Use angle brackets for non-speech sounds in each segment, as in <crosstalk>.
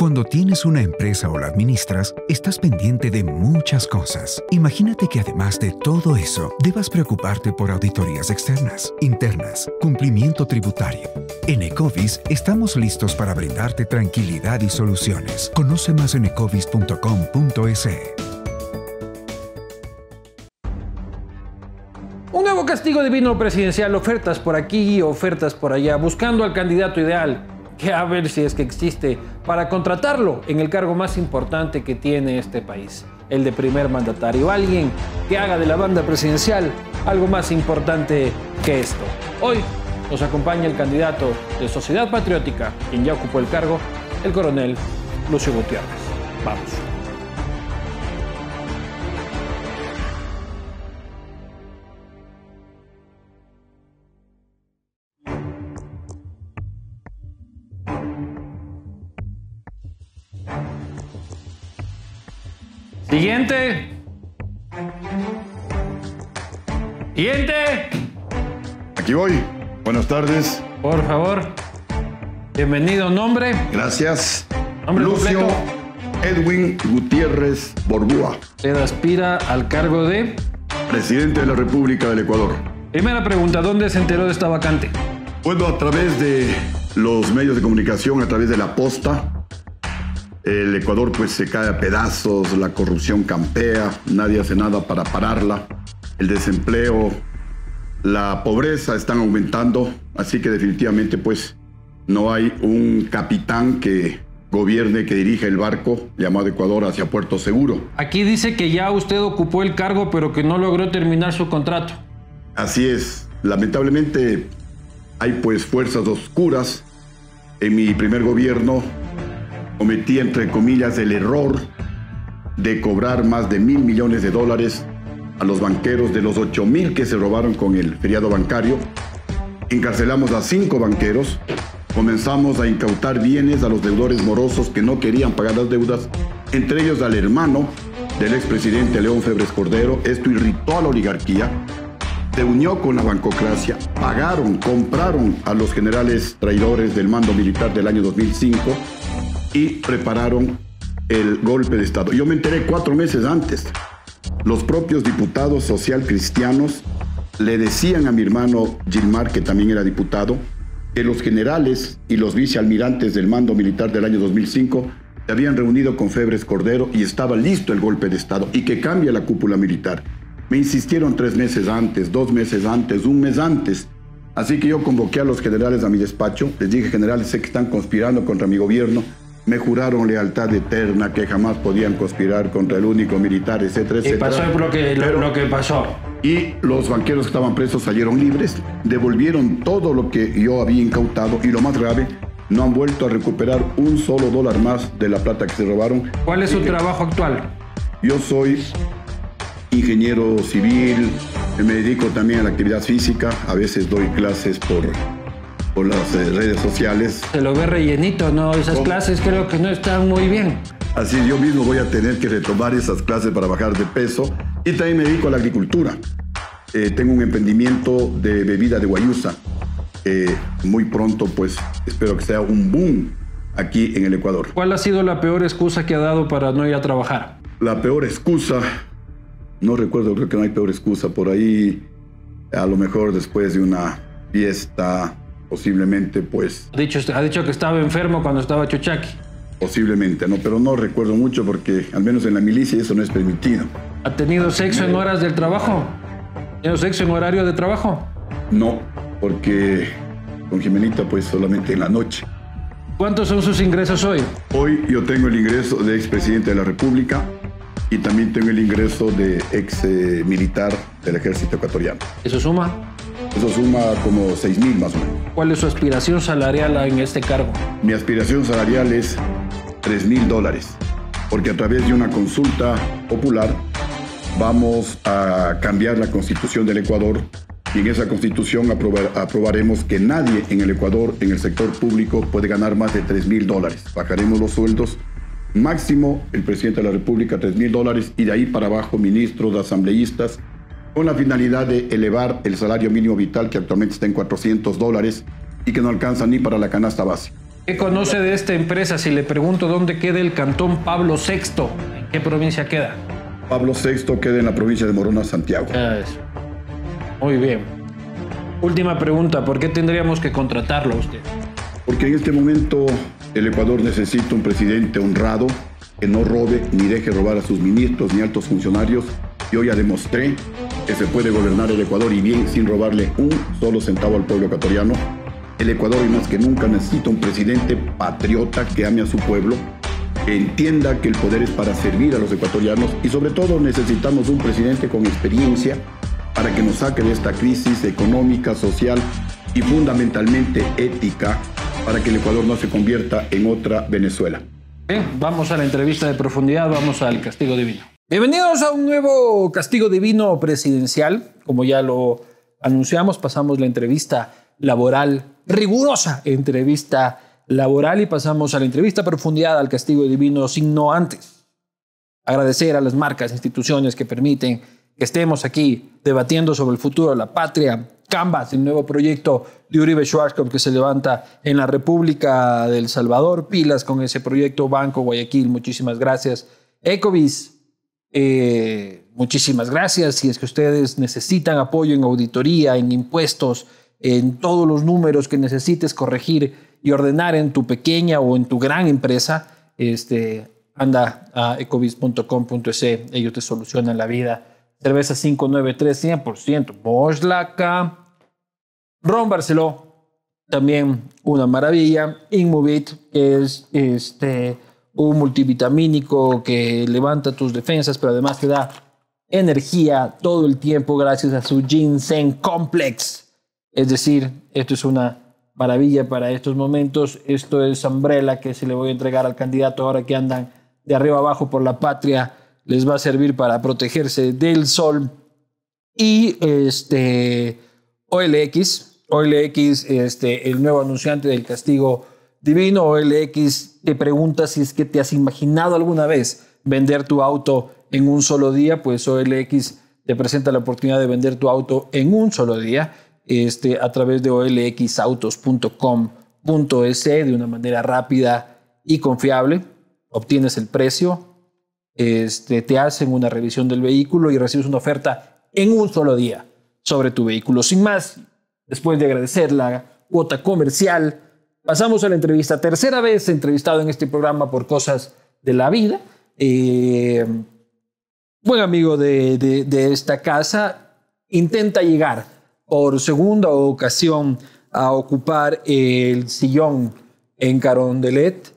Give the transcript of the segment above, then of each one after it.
Cuando tienes una empresa o la administras, estás pendiente de muchas cosas. Imagínate que además de todo eso, debas preocuparte por auditorías externas, internas, cumplimiento tributario. En Ecovis estamos listos para brindarte tranquilidad y soluciones. Conoce más en ecovis.com.es. Un nuevo castigo divino presidencial, ofertas por aquí, ofertas por allá, buscando al candidato ideal que a ver si es que existe para contratarlo en el cargo más importante que tiene este país, el de primer mandatario, alguien que haga de la banda presidencial algo más importante que esto. Hoy nos acompaña el candidato de Sociedad Patriótica, quien ya ocupó el cargo, el coronel Lucio Gutiérrez. Vamos. Siguiente. Siguiente. Aquí voy. Buenas tardes. Por favor. Bienvenido, nombre. Gracias. Nombre Lucio Edwin Gutiérrez Borbúa. Se aspira al cargo de presidente de la República del Ecuador. Primera pregunta, ¿dónde se enteró de esta vacante? Bueno, a través de los medios de comunicación, a través de la posta, el Ecuador pues se cae a pedazos, la corrupción campea, nadie hace nada para pararla, el desempleo, la pobreza están aumentando, así que definitivamente pues no hay un capitán que gobierne, que dirija el barco llamado Ecuador hacia Puerto Seguro. Aquí dice que ya usted ocupó el cargo pero que no logró terminar su contrato. Así es, lamentablemente hay pues fuerzas oscuras en mi primer gobierno cometí entre comillas el error de cobrar más de mil millones de dólares a los banqueros de los ocho mil que se robaron con el feriado bancario. Encarcelamos a cinco banqueros, comenzamos a incautar bienes a los deudores morosos que no querían pagar las deudas, entre ellos al hermano del expresidente León Febres Cordero. Esto irritó a la oligarquía, se unió con la bancocracia, pagaron, compraron a los generales traidores del mando militar del año 2005 y prepararon el golpe de Estado. Yo me enteré cuatro meses antes. Los propios diputados social le decían a mi hermano Gilmar, que también era diputado, que los generales y los vicealmirantes del mando militar del año 2005 se habían reunido con Febres Cordero y estaba listo el golpe de Estado y que cambia la cúpula militar. Me insistieron tres meses antes, dos meses antes, un mes antes. Así que yo convoqué a los generales a mi despacho, les dije, generales, sé que están conspirando contra mi gobierno, me juraron lealtad eterna que jamás podían conspirar contra el único militar, etcétera, etcétera. Y pasó lo que, lo, lo que pasó. Y los banqueros que estaban presos salieron libres, devolvieron todo lo que yo había incautado y lo más grave, no han vuelto a recuperar un solo dólar más de la plata que se robaron. ¿Cuál es su trabajo actual? Yo soy ingeniero civil, me dedico también a la actividad física, a veces doy clases por por las eh, redes sociales. Se lo ve rellenito, ¿no? Esas clases creo que no están muy bien. Así yo mismo voy a tener que retomar esas clases para bajar de peso y también me dedico a la agricultura. Eh, tengo un emprendimiento de bebida de guayusa. muy pronto, pues espero que sea un boom aquí en el Ecuador. ¿Cuál ha sido la peor excusa que ha dado para no ir a trabajar? La peor excusa, no recuerdo, creo que no hay peor excusa. Por ahí, a lo mejor después de una fiesta, Posiblemente, pues. Ha dicho, este, ha dicho que estaba enfermo cuando estaba Chuchaki? Posiblemente, no, pero no recuerdo mucho porque al menos en la milicia eso no es permitido. ¿Ha tenido sexo en horas del trabajo? ¿Ha tenido sexo en horario de trabajo? No, porque con Jimenita pues solamente en la noche. ¿Cuántos son sus ingresos hoy? Hoy yo tengo el ingreso de expresidente de la República y también tengo el ingreso de ex eh, militar del ejército ecuatoriano. ¿Eso suma? Eso suma como 6 mil más o menos. ¿Cuál es su aspiración salarial en este cargo? Mi aspiración salarial es 3 mil dólares, porque a través de una consulta popular vamos a cambiar la constitución del Ecuador y en esa constitución aprobaremos que nadie en el Ecuador, en el sector público, puede ganar más de 3 mil dólares. Bajaremos los sueldos máximo, el presidente de la República, 3 mil dólares, y de ahí para abajo ministros, asambleístas, con la finalidad de elevar el salario mínimo vital que actualmente está en 400 dólares y que no alcanza ni para la canasta base. ¿Qué conoce de esta empresa? Si le pregunto dónde queda el cantón Pablo VI, ¿en qué provincia queda? Pablo VI queda en la provincia de Morona, Santiago. Ah, Muy bien. Última pregunta, ¿por qué tendríamos que contratarlo a usted? Porque en este momento el Ecuador necesita un presidente honrado que no robe ni deje robar a sus ministros ni altos funcionarios. Yo ya demostré se puede gobernar el Ecuador y bien sin robarle un solo centavo al pueblo ecuatoriano. El Ecuador y más que nunca necesita un presidente patriota que ame a su pueblo, entienda que el poder es para servir a los ecuatorianos y sobre todo necesitamos un presidente con experiencia para que nos saque de esta crisis económica, social y fundamentalmente ética para que el Ecuador no se convierta en otra Venezuela. vamos a la entrevista de profundidad, vamos al castigo divino. Bienvenidos a un nuevo castigo divino presidencial. Como ya lo anunciamos, pasamos la entrevista laboral, rigurosa entrevista laboral y pasamos a la entrevista profundidad al castigo divino sin no antes. Agradecer a las marcas, instituciones que permiten que estemos aquí debatiendo sobre el futuro de la patria. Canvas, el nuevo proyecto de Uribe Schwarzkopf que se levanta en la República del Salvador. Pilas con ese proyecto. Banco Guayaquil, muchísimas gracias. Ecovis, eh, muchísimas gracias. Si es que ustedes necesitan apoyo en auditoría, en impuestos, en todos los números que necesites corregir y ordenar en tu pequeña o en tu gran empresa, este, anda a ecobiz.com.es, ellos te solucionan la vida. Cerveza 593, 100%. Bosch Ron Barceló, también una maravilla. Inmovit, que es este un multivitamínico que levanta tus defensas, pero además te da energía todo el tiempo gracias a su ginseng complex. Es decir, esto es una maravilla para estos momentos. Esto es Umbrella que se le voy a entregar al candidato ahora que andan de arriba abajo por la patria. Les va a servir para protegerse del sol. Y este OLX, OLX, este, el nuevo anunciante del castigo Divino OLX te pregunta si es que te has imaginado alguna vez vender tu auto en un solo día, pues OLX te presenta la oportunidad de vender tu auto en un solo día este, a través de olxautos.com.es e de una manera rápida y confiable. Obtienes el precio, este, te hacen una revisión del vehículo y recibes una oferta en un solo día sobre tu vehículo. Sin más, después de agradecer la cuota comercial, Pasamos a la entrevista. Tercera vez entrevistado en este programa por cosas de la vida. Eh, buen amigo de, de, esta casa intenta llegar por segunda ocasión a ocupar el sillón en Carondelet.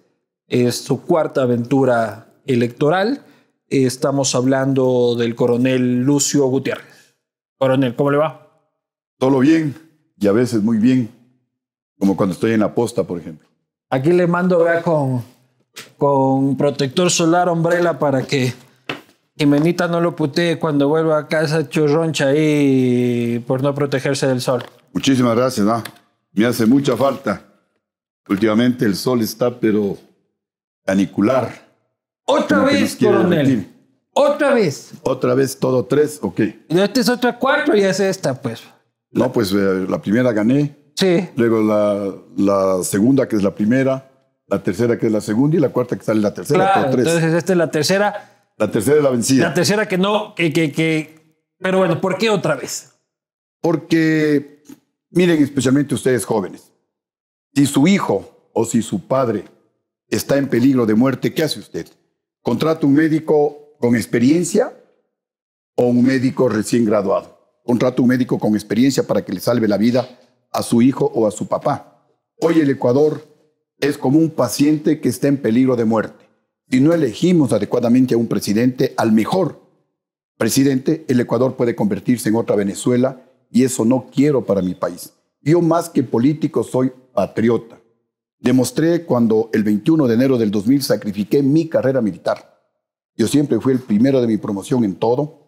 Es su cuarta aventura electoral. Estamos hablando del coronel Lucio Gutiérrez. Coronel, ¿cómo le va? Todo bien y a veces muy bien. Como cuando estoy en la posta, por ejemplo. Aquí le mando vea con, con protector solar, ombrela, para que Jimenita no lo putee cuando vuelva a casa churroncha ahí por no protegerse del sol. Muchísimas gracias, ¿no? me hace mucha falta. Últimamente el sol está pero canicular. Otra vez, coronel. Otra vez. Otra vez todo tres, ok. Esta es otra cuatro y es esta, pues. No, pues eh, la primera gané. Sí. Luego la, segunda, que es la primera, la tercera, que es la segunda, y la cuarta, que sale la tercera. Claro, entonces esta es la tercera. La tercera es la vencida. La tercera que no, que, que, que... Pero bueno, ¿por qué otra vez? Porque, miren, especialmente ustedes jóvenes, si su hijo o si su padre está en peligro de muerte, ¿qué hace usted? ¿Contrata un médico con experiencia o un médico recién graduado? Contrata un médico con experiencia para que le salve la vida a su hijo o a su papá. Hoy el Ecuador es como un paciente que está en peligro de muerte. Si no elegimos adecuadamente a un presidente, al mejor presidente, el Ecuador puede convertirse en otra Venezuela y eso no quiero para mi país. Yo más que político soy patriota. Demostré cuando el 21 de enero del 2000 sacrifiqué mi carrera militar. Yo siempre fui el primero de mi promoción en todo,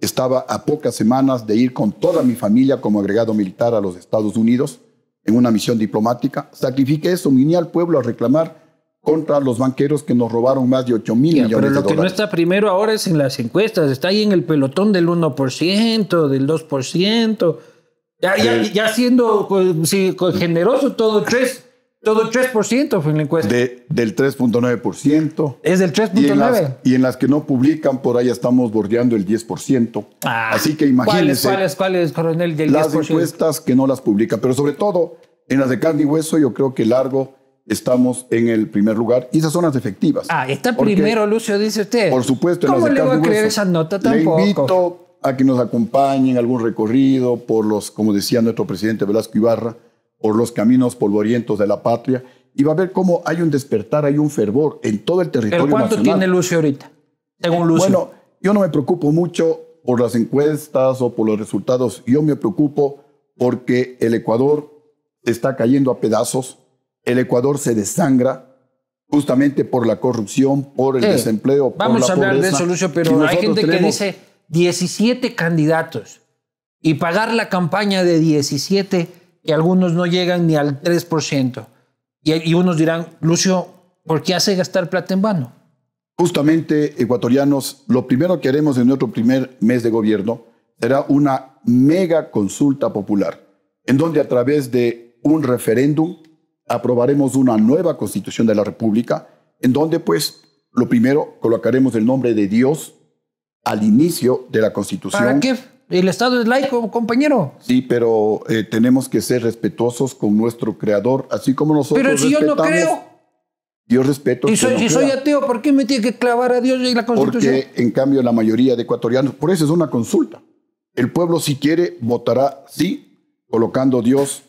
estaba a pocas semanas de ir con toda mi familia como agregado militar a los Estados Unidos en una misión diplomática. Sacrifiqué eso, me al pueblo a reclamar contra los banqueros que nos robaron más de 8 mil millones de dólares. Pero lo que no está primero ahora es en las encuestas, está ahí en el pelotón del 1%, del 2%. Ya, ya, siendo pues, pues, generoso todo, tres. Todo 3% fue en la encuesta. De, del 3.9%. Es del 3.9%. Y, en las que no publican, por ahí estamos bordeando el 10%. Ah, Así que imagínense. ¿Cuáles, cuáles, cuáles coronel, del Las encuestas que no las publican, pero sobre todo en las de carne y hueso, yo creo que largo estamos en el primer lugar. Y esas son las efectivas. Ah, está primero, Lucio, dice usted. Por supuesto, en le voy a creer esa nota tampoco? Le invito a que nos acompañen algún recorrido por los, como decía nuestro presidente Velasco Ibarra, por los caminos polvorientos de la patria y va a ver cómo hay un despertar, hay un fervor en todo el territorio ¿Pero cuánto tiene Lucio ahorita? Según Lucio. Bueno, yo no me preocupo mucho por las encuestas o por los resultados. Yo me preocupo porque el Ecuador está cayendo a pedazos. El Ecuador se desangra justamente por la corrupción, por el eh, desempleo. por la Vamos a hablar de eso, Lucio, pero hay gente que dice 17 candidatos y pagar la campaña de 17 y algunos no llegan ni al 3%. Y, y unos dirán, Lucio, ¿por qué hace gastar plata en vano? Justamente, ecuatorianos, lo primero que haremos en nuestro primer mes de gobierno será una mega consulta popular, en donde a través de un referéndum aprobaremos una nueva constitución de la República, en donde pues lo primero colocaremos el nombre de Dios al inicio de la constitución. ¿Para qué? El Estado es laico, compañero. Sí, pero eh, tenemos que ser respetuosos con nuestro creador, así como nosotros. Pero si yo no creo. Yo respeto. Y soy, soy ateo, ¿por qué me tiene que clavar a Dios y la Constitución? Porque, en cambio, la mayoría de ecuatorianos, por eso es una consulta. El pueblo, si quiere, votará sí, colocando Dios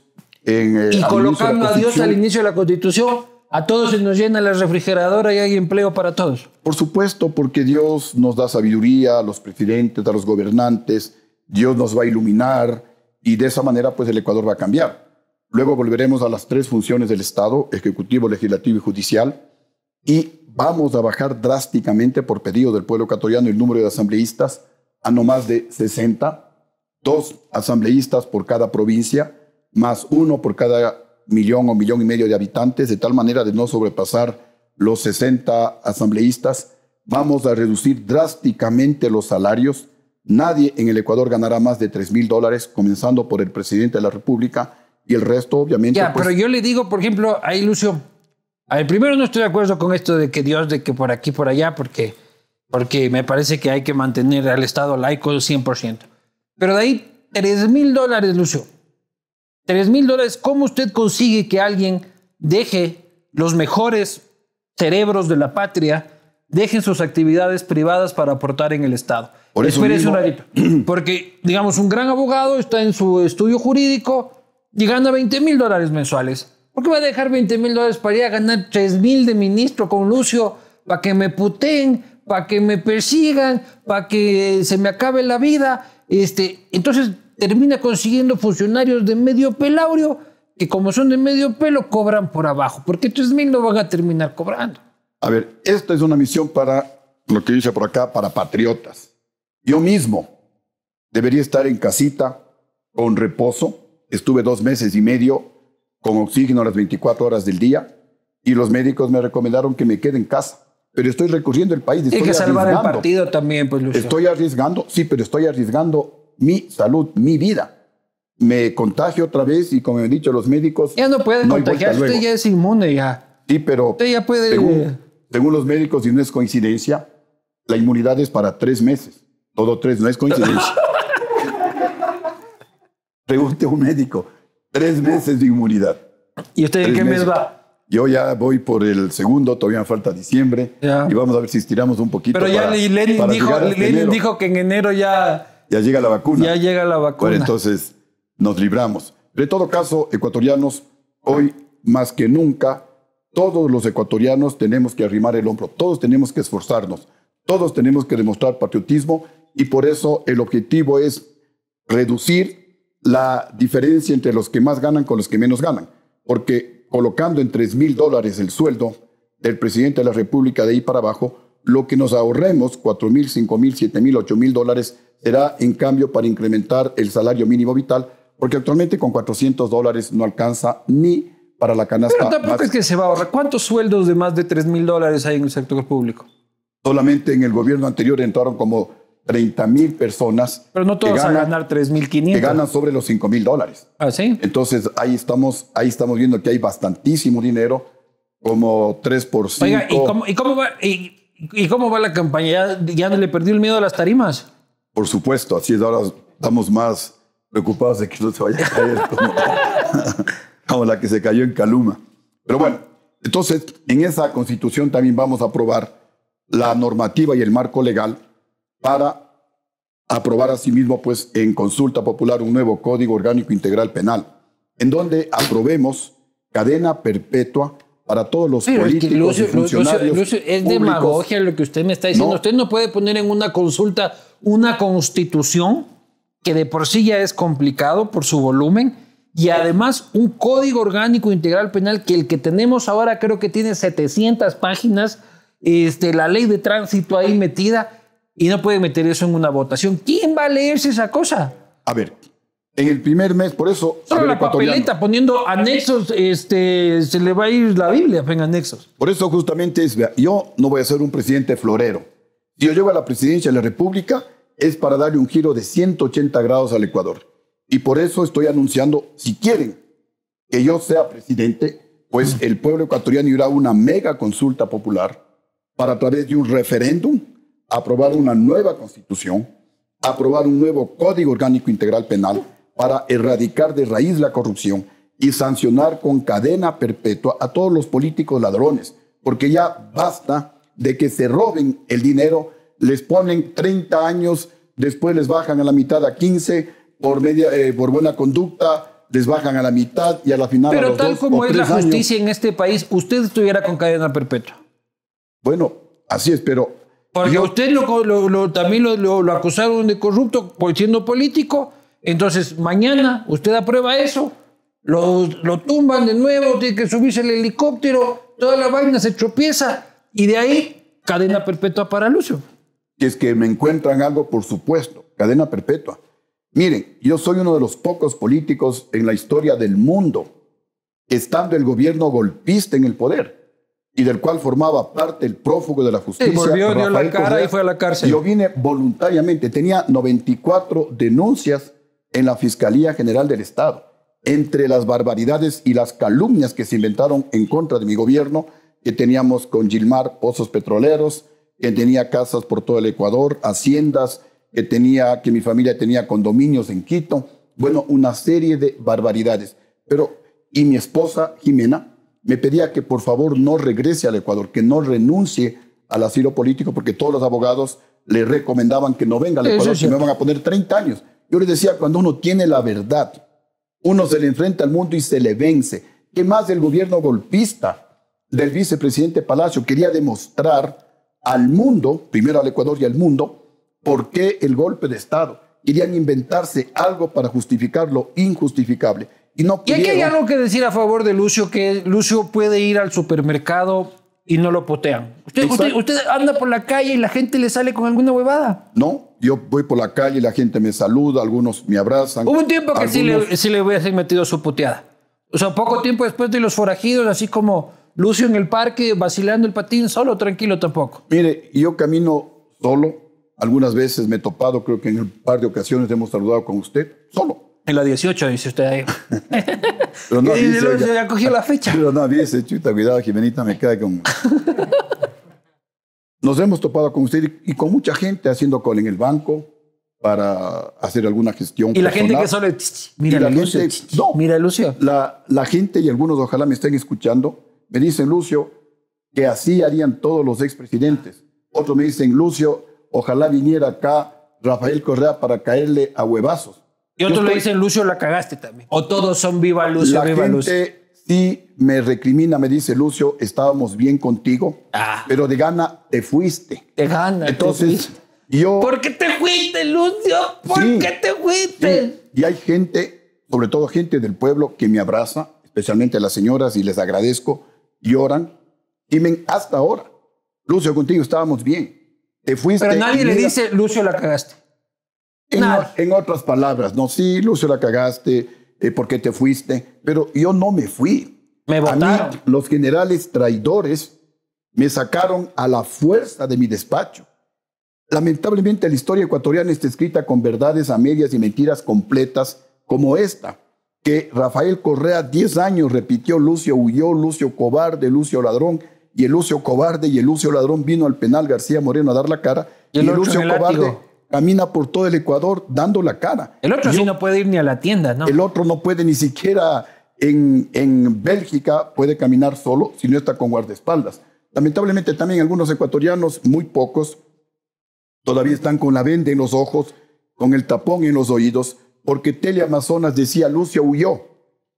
en. Constitución. Eh, y colocando a Dios al inicio de la Constitución, a todos se nos llena la refrigeradora y hay empleo para todos. Por supuesto, porque Dios nos da sabiduría a los presidentes, a los gobernantes Dios nos va a iluminar y de esa manera pues el Ecuador va a cambiar. Luego volveremos a las tres funciones del Estado, ejecutivo, legislativo y judicial, y vamos a bajar drásticamente por pedido del pueblo ecuatoriano el número de asambleístas a no más de 60, dos asambleístas por cada provincia, más uno por cada millón o millón y medio de habitantes, de tal manera de no sobrepasar los 60 asambleístas. Vamos a reducir drásticamente los salarios Nadie en el Ecuador ganará más de tres mil dólares, comenzando por el presidente de la República y el resto, obviamente. Ya, pues, pero yo le digo, por ejemplo, a Ilucio, al primero no estoy de acuerdo con esto de que Dios, de que por aquí, por allá, porque, porque me parece que hay que mantener al Estado laico 100%. Pero de ahí, tres mil dólares, Lucio. Tres mil dólares, ¿cómo usted consigue que alguien deje los mejores cerebros de la patria, dejen sus actividades privadas para aportar en el Estado? Por eso un ratito. <clears throat> Porque, digamos, un gran abogado está en su estudio jurídico y gana 20 mil dólares mensuales. ¿Por qué va a dejar 20 mil dólares para ir a ganar 3 mil de ministro con Lucio para que me puteen, para que me persigan, para que se me acabe la vida? Este, entonces termina consiguiendo funcionarios de medio pelaurio que como son de medio pelo cobran por abajo, porque 3 mil no van a terminar cobrando. A ver, esta es una misión para lo que dice por acá, para patriotas yo mismo debería estar en casita con reposo. Estuve dos meses y medio con oxígeno las 24 horas del día y los médicos me recomendaron que me quede en casa. Pero estoy recurriendo el país. Hay que salvar el partido también, pues Estoy arriesgando, sí, pero estoy arriesgando mi salud, mi vida. Me contagio otra vez y como han dicho los médicos... Ya no puede contagiar, usted ya es inmune ya. Sí, pero ya puede... según, los médicos, y no es coincidencia, la inmunidad es para tres meses. Todo tres, no es coincidencia. <laughs> Pregunte a un médico. Tres meses de inmunidad. ¿Y usted en qué mes va? Yo ya voy por el segundo, todavía falta diciembre. Y vamos a ver si estiramos un poquito. Pero ya Lenin, dijo, dijo, que en enero ya. Ya llega la vacuna. Ya llega la vacuna. Bueno, entonces nos libramos. De todo caso, ecuatorianos, hoy más que nunca, todos los ecuatorianos tenemos que arrimar el hombro, todos tenemos que esforzarnos, todos tenemos que demostrar patriotismo y por eso el objetivo es reducir la diferencia entre los que más ganan con los que menos ganan. Porque colocando en 3 mil dólares el sueldo del presidente de la República de ahí para abajo, lo que nos ahorremos, 4 mil, 5 mil, 7 mil, 8 mil dólares, será en cambio para incrementar el salario mínimo vital, porque actualmente con 400 dólares no alcanza ni para la canasta. Pero tampoco es que se va a ahorrar. ¿Cuántos sueldos de más de 3 mil dólares hay en el sector público? Solamente en el gobierno anterior entraron como 30 mil personas. Pero no todos ganan, a ganar 3.500. Que ganan sobre los 5 mil dólares. Ah, Entonces ahí estamos, ahí estamos viendo que hay bastantísimo dinero, como 3 por 5. Oiga, ¿y cómo, va, y, cómo va la campaña? ¿Ya, ¿Ya le perdió el miedo a las tarimas? Por supuesto, así es, ahora estamos más preocupados de que no se vaya a caer <laughs> como, como la que se cayó en Caluma. Pero bueno, entonces en esa constitución también vamos a aprobar la normativa y el marco legal para aprobar asimismo pues en consulta popular un nuevo Código Orgánico Integral Penal, en donde aprobemos cadena perpetua para todos los políticos y funcionarios es demagogia lo que usted me está diciendo. Usted no puede poner en una consulta una constitución que de por sí ya es complicado por su volumen y además un código orgánico integral penal que el que tenemos ahora creo que tiene 700 páginas, este, la ley de tránsito ahí metida y no puede meter eso en una votación. ¿Quién va a leerse esa cosa? A ver, en el primer mes, por eso. Solo la papeleta poniendo anexos, este, se le va a ir la Biblia en anexos. Por eso, justamente, es, yo no voy a ser un presidente florero. Si yo llego a la presidencia de la República, es para darle un giro de 180 grados al Ecuador. Y por eso estoy anunciando, si quieren que yo sea presidente, pues el pueblo ecuatoriano irá a una mega consulta popular para a través de un referéndum aprobar una nueva constitución, aprobar un nuevo Código Orgánico Integral Penal para erradicar de raíz la corrupción y sancionar con cadena perpetua a todos los políticos ladrones, porque ya basta de que se roben el dinero, les ponen 30 años, después les bajan a la mitad a 15 eh, por, buena conducta, les bajan a la mitad y a la final. Pero tal como es la justicia en este país, usted estuviera con cadena perpetua. Bueno, así es, pero porque usted lo, también lo, acusaron de corrupto por pues, siendo político. Entonces, mañana usted aprueba eso, lo, tumban de nuevo, tiene que subirse el helicóptero, toda la vaina se tropieza y de ahí cadena perpetua para Lucio. es que me encuentran algo, por supuesto, cadena perpetua. Miren, yo soy uno de los pocos políticos en la historia del mundo, estando el gobierno golpista en el poder y del cual formaba parte el prófugo de la justicia. Y volvió, la cara y fue a la cárcel. Yo vine voluntariamente, tenía 94 denuncias en la Fiscalía General del Estado. Entre las barbaridades y las calumnias que se inventaron en contra de mi gobierno, que teníamos con Gilmar pozos petroleros, que tenía casas por todo el Ecuador, haciendas, que tenía que mi familia tenía condominios en Quito, bueno, una serie de barbaridades. Pero y mi esposa Jimena me pedía que por favor no regrese al Ecuador, que no renuncie al asilo político, porque todos los abogados le recomendaban que no venga al Ecuador, si me van a poner 30 años. Yo le decía, cuando uno tiene la verdad, uno se le enfrenta al mundo y se le vence. ¿Qué más del gobierno golpista del vicepresidente Palacio quería demostrar al mundo, primero al Ecuador y al mundo, por qué el golpe de Estado? Querían inventarse algo para justificar lo injustificable. Y, no hay algo que decir a favor de Lucio, que Lucio puede ir al supermercado y no lo potean. Usted, anda por la calle y la gente le sale con alguna huevada. No, yo voy por la calle y la gente me saluda, algunos me abrazan. Hubo un tiempo que sí, le, sí le ser metido su puteada. O sea, poco ah. tiempo después de los forajidos, así como Lucio en el parque, vacilando el patín, solo, tranquilo tampoco. Mire, yo camino solo. Algunas veces me he topado, creo que en un par de ocasiones hemos saludado con usted, solo. En la 18, dice usted ahí. <laughs> Pero no, <laughs> ya cogió la fecha. Pero no, chuta, cuidado, Jimenita, me cae con... <laughs> Nos hemos topado con usted y con mucha gente haciendo call en el banco para hacer alguna gestión. Y la gente que solo... Mira, Lucio, no, mira, Lucio. La, la gente y algunos ojalá me estén escuchando, me dicen, Lucio, que así harían todos los expresidentes. Otros me dicen, Lucio, ojalá viniera acá Rafael Correa para caerle a huevazos. Y otros le dicen, Lucio, la cagaste también. O todos son viva Lucio, la gente Sí, me recrimina, me dice Lucio, estábamos bien contigo, ah. pero de gana te fuiste. De gana. Entonces, yo. ¿Por qué te fuiste, Lucio? ¿Por qué te fuiste? Y hay gente, sobre todo gente del pueblo, que me abraza, especialmente las señoras, y les agradezco, lloran, dimen hasta ahora. Lucio, contigo estábamos bien. Te fuiste. Pero nadie le dice, Lucio, la cagaste. En, otras palabras, no, sí, Lucio, la cagaste, eh, porque te fuiste, pero yo no me fui. Me votaron. los generales traidores me sacaron a la fuerza de mi despacho. Lamentablemente la historia ecuatoriana está escrita con verdades a medias y mentiras completas como esta, que Rafael Correa 10 años repitió Lucio huyó, Lucio cobarde, Lucio ladrón, y el Lucio cobarde y el Lucio ladrón vino al penal García Moreno a dar la cara, y el Lucio cobarde camina por todo el Ecuador dando la cara. El otro sí no puede ir ni a la tienda, ¿no? El otro no puede ni siquiera en, en Bélgica puede caminar solo si no está con guardaespaldas. Lamentablemente también algunos ecuatorianos, muy pocos, todavía están con la venda en los ojos, con el tapón en los oídos, porque Teleamazonas decía Lucia huyó.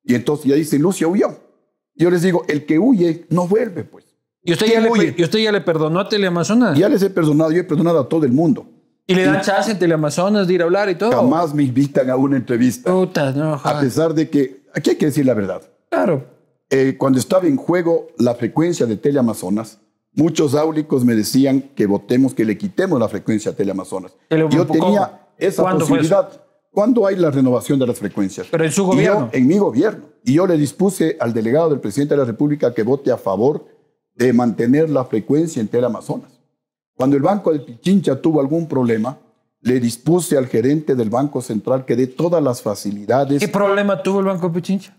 Y entonces ya dice Lucia huyó. Yo les digo, el que huye no vuelve, pues. ¿Y usted ya le perdonó a Teleamazonas? Ya les he perdonado, yo he perdonado a todo el mundo. Y le dan chance en Teleamazonas de ir a hablar y todo. Jamás me invitan a una entrevista. no, A pesar de que, aquí hay que decir la verdad. Claro. Eh, cuando estaba en juego la frecuencia de Teleamazonas, muchos áulicos me decían que votemos, que le quitemos la frecuencia a Teleamazonas. Yo tenía esa posibilidad. ¿Cuándo hay la renovación de las frecuencias? Pero en su gobierno. en mi gobierno. Y yo le dispuse al delegado del presidente de la República que vote a favor de mantener la frecuencia en Teleamazonas. Cuando el Banco de Pichincha tuvo algún problema, le dispuse al gerente del Banco Central que dé todas las facilidades. ¿Qué problema tuvo el Banco de Pichincha?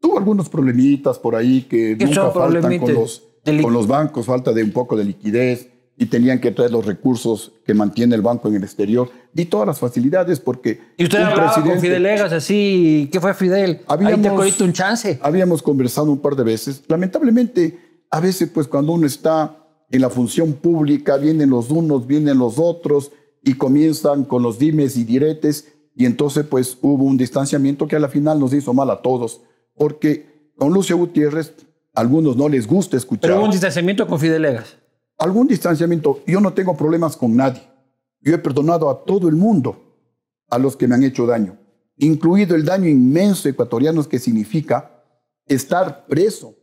Tuvo algunos problemitas por ahí que nunca faltan con los, con los bancos, falta de un poco de liquidez y tenían que traer los recursos que mantiene el banco en el exterior. Di todas las facilidades porque. Y usted hablaba con Fidelegas así, ¿qué fue Fidel? Ahí un chance. Habíamos conversado un par de veces. Lamentablemente, a veces, pues cuando uno está en la función pública, vienen los unos, vienen los otros y comienzan con los dimes y diretes y entonces pues hubo un distanciamiento que a la final nos hizo mal a todos, porque con Lucio Gutiérrez algunos no les gusta escuchar. Pero un distanciamiento con Fidelegas. Algún distanciamiento. Yo no tengo problemas con nadie. Yo he perdonado a todo el mundo a los que me han hecho daño, incluido el daño inmenso ecuatoriano que significa estar preso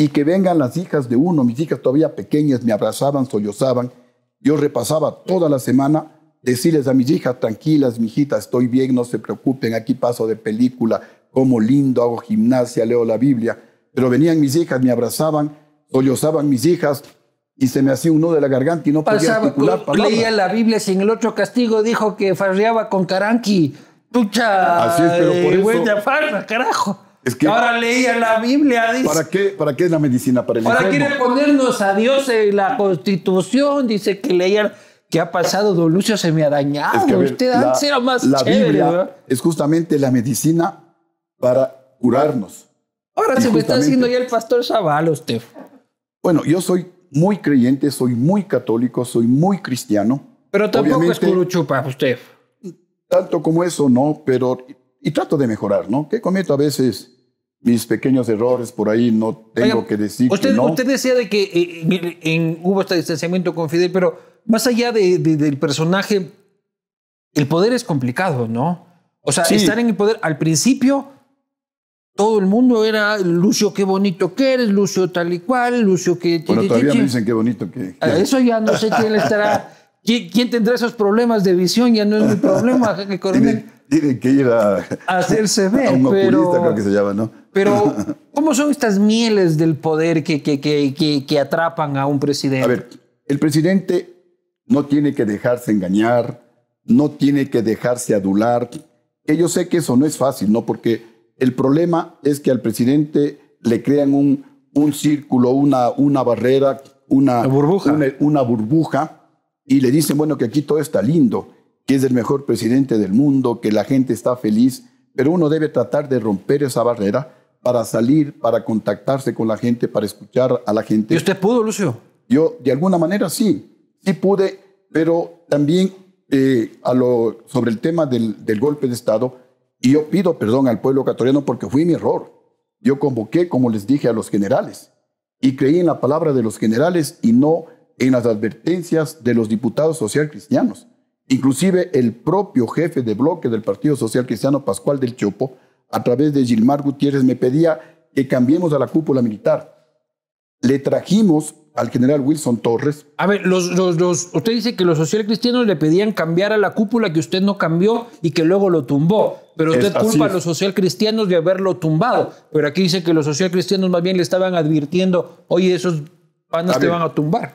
y que vengan las hijas de uno, mis hijas todavía pequeñas me abrazaban, sollozaban. Yo repasaba toda la semana decirles a mis hijas, tranquilas, mijitas, estoy bien, no se preocupen, aquí paso de película, como lindo, hago gimnasia, leo la Biblia. Pero venían mis hijas, me abrazaban, sollozaban mis hijas, y se me hacía un nudo de la garganta y no podía articular Leía la Biblia sin el otro castigo, dijo que farreaba con caranqui. ducha Así es, eh, carajo ahora leía la Biblia. Dice, ¿para, qué, ¿Para qué es la medicina para el Ahora quiere ponernos a Dios en la Constitución. Dice que leía. que ha pasado, don Lucio? Se me ha dañado. Usted la, era más la Biblia es justamente la medicina para curarnos. Ahora se me está haciendo ya el pastor Zaval, usted. Bueno, yo soy muy creyente, soy muy católico, soy muy cristiano. Pero tampoco Obviamente, es curuchupa usted. Tanto como eso, no, pero. y trato de mejorar, ¿no? Que cometo a veces mis pequeños errores por ahí, no tengo que decir usted, que no. Usted decía de que eh, eh, hubo este distanciamiento con Fidel, pero más allá de, del personaje, el poder es complicado, ¿no? O sea, estar en el poder al principio, todo el mundo era Lucio, qué bonito que eres, Lucio tal y cual, Lucio que... Bueno, todavía me dicen qué bonito que... Ah, eso ya no sé quién estará... <laughs> ¿Quién, tendrá esos problemas de visión? Ya no es mi problema, <laughs> Jaque Tiene, que ir a... hacerse ver, <laughs> a un creo que se llama, ¿no? Pero, <laughs> ¿cómo son estas mieles del poder que, que, que, que, atrapan a un presidente? A ver, el presidente no tiene que dejarse engañar, no tiene que dejarse adular. Que yo sé que eso no es fácil, ¿no? Porque el problema es que al presidente le crean un, un círculo, una, una barrera, una burbuja. Una, una burbuja, y le dicen, bueno, que aquí todo está lindo, que es el mejor presidente del mundo, que la gente está feliz, pero uno debe tratar de romper esa barrera para salir, para contactarse con la gente, para escuchar a la gente. ¿Y usted pudo, Lucio? Yo, de alguna manera, sí. Sí pude, pero también eh, sobre el tema del, golpe de Estado, y yo pido perdón al pueblo ecuatoriano porque fue mi error. Yo convoqué, como les dije, a los generales y creí en la palabra de los generales y no en las advertencias de los diputados social Inclusive el propio jefe de bloque del Partido Social Cristiano, Pascual del Chopo, a través de Gilmar Gutiérrez, me pedía que cambiemos a la cúpula militar. Le trajimos al general Wilson Torres. A ver, los, usted dice que los socialcristianos le pedían cambiar a la cúpula que usted no cambió y que luego lo tumbó. Pero usted culpa a los socialcristianos de haberlo tumbado. Pero aquí dice que los socialcristianos más bien le estaban advirtiendo, oye, esos panas te van a tumbar.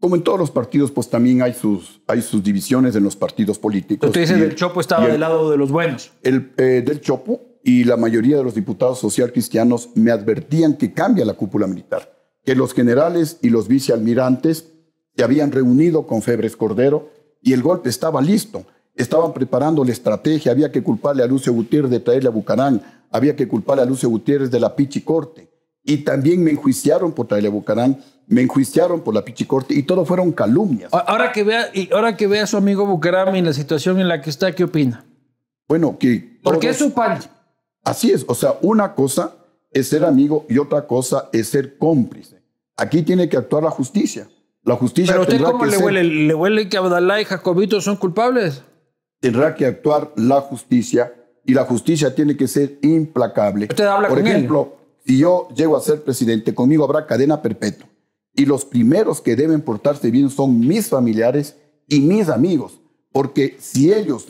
Como en todos los partidos, pues también hay sus, hay sus divisiones en los partidos políticos. Usted dice del Chopo estaba del lado de los buenos. El, eh, del Chopo y la mayoría de los diputados social cristianos me advertían que cambia la cúpula militar, que los generales y los vicealmirantes se habían reunido con Febres Cordero y el golpe estaba listo. Estaban preparando la estrategia, había que culparle a Lucio Gutiérrez de traerle a Bucarán, había que culparle a Lucio Gutiérrez de la Pichicorte y también me enjuiciaron por Taile Bucaram. me enjuiciaron por la Pichicorte y todo fueron calumnias. Ahora que vea, y ahora que vea a su amigo Bucaram y la situación en la que está, ¿qué opina? Bueno, que... Porque es su padre. Así es, o sea, una cosa es ser amigo y otra cosa es ser cómplice. Aquí tiene que actuar la justicia. La justicia Pero usted cómo le huele, le huele que Abdalá y Jacobito son culpables. Tendrá que actuar la justicia y la justicia tiene que ser implacable. Usted habla Por ejemplo, si yo llego a ser presidente, conmigo habrá cadena perpetua. Y los primeros que deben portarse bien son mis familiares y mis amigos, porque si ellos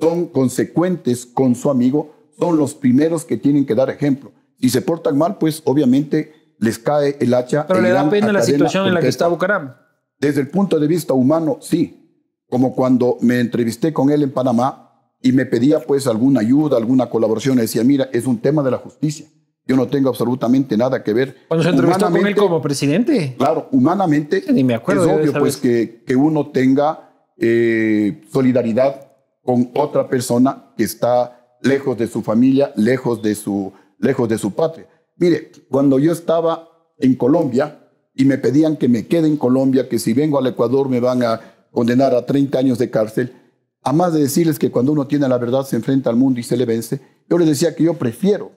son consecuentes con su amigo, son los primeros que tienen que dar ejemplo. Si se portan mal, pues obviamente les cae el hacha. Pero le da pena la situación en la que está Bucaram. Desde el punto de vista humano, sí. Como cuando me entrevisté con él en Panamá y me pedía pues alguna ayuda, alguna colaboración, decía, mira, es un tema de la justicia. Yo no tengo absolutamente nada que ver. Cuando se entrevistó con como presidente. Claro, humanamente ni me acuerdo, es obvio pues que, que, uno tenga eh, solidaridad con otra persona que está lejos de su familia, lejos de su, lejos de su patria. Mire, cuando yo estaba en Colombia y me pedían que me quede en Colombia, que si vengo al Ecuador me van a condenar a 30 años de cárcel, a más de decirles que cuando uno tiene la verdad se enfrenta al mundo y se le vence, yo les decía que yo prefiero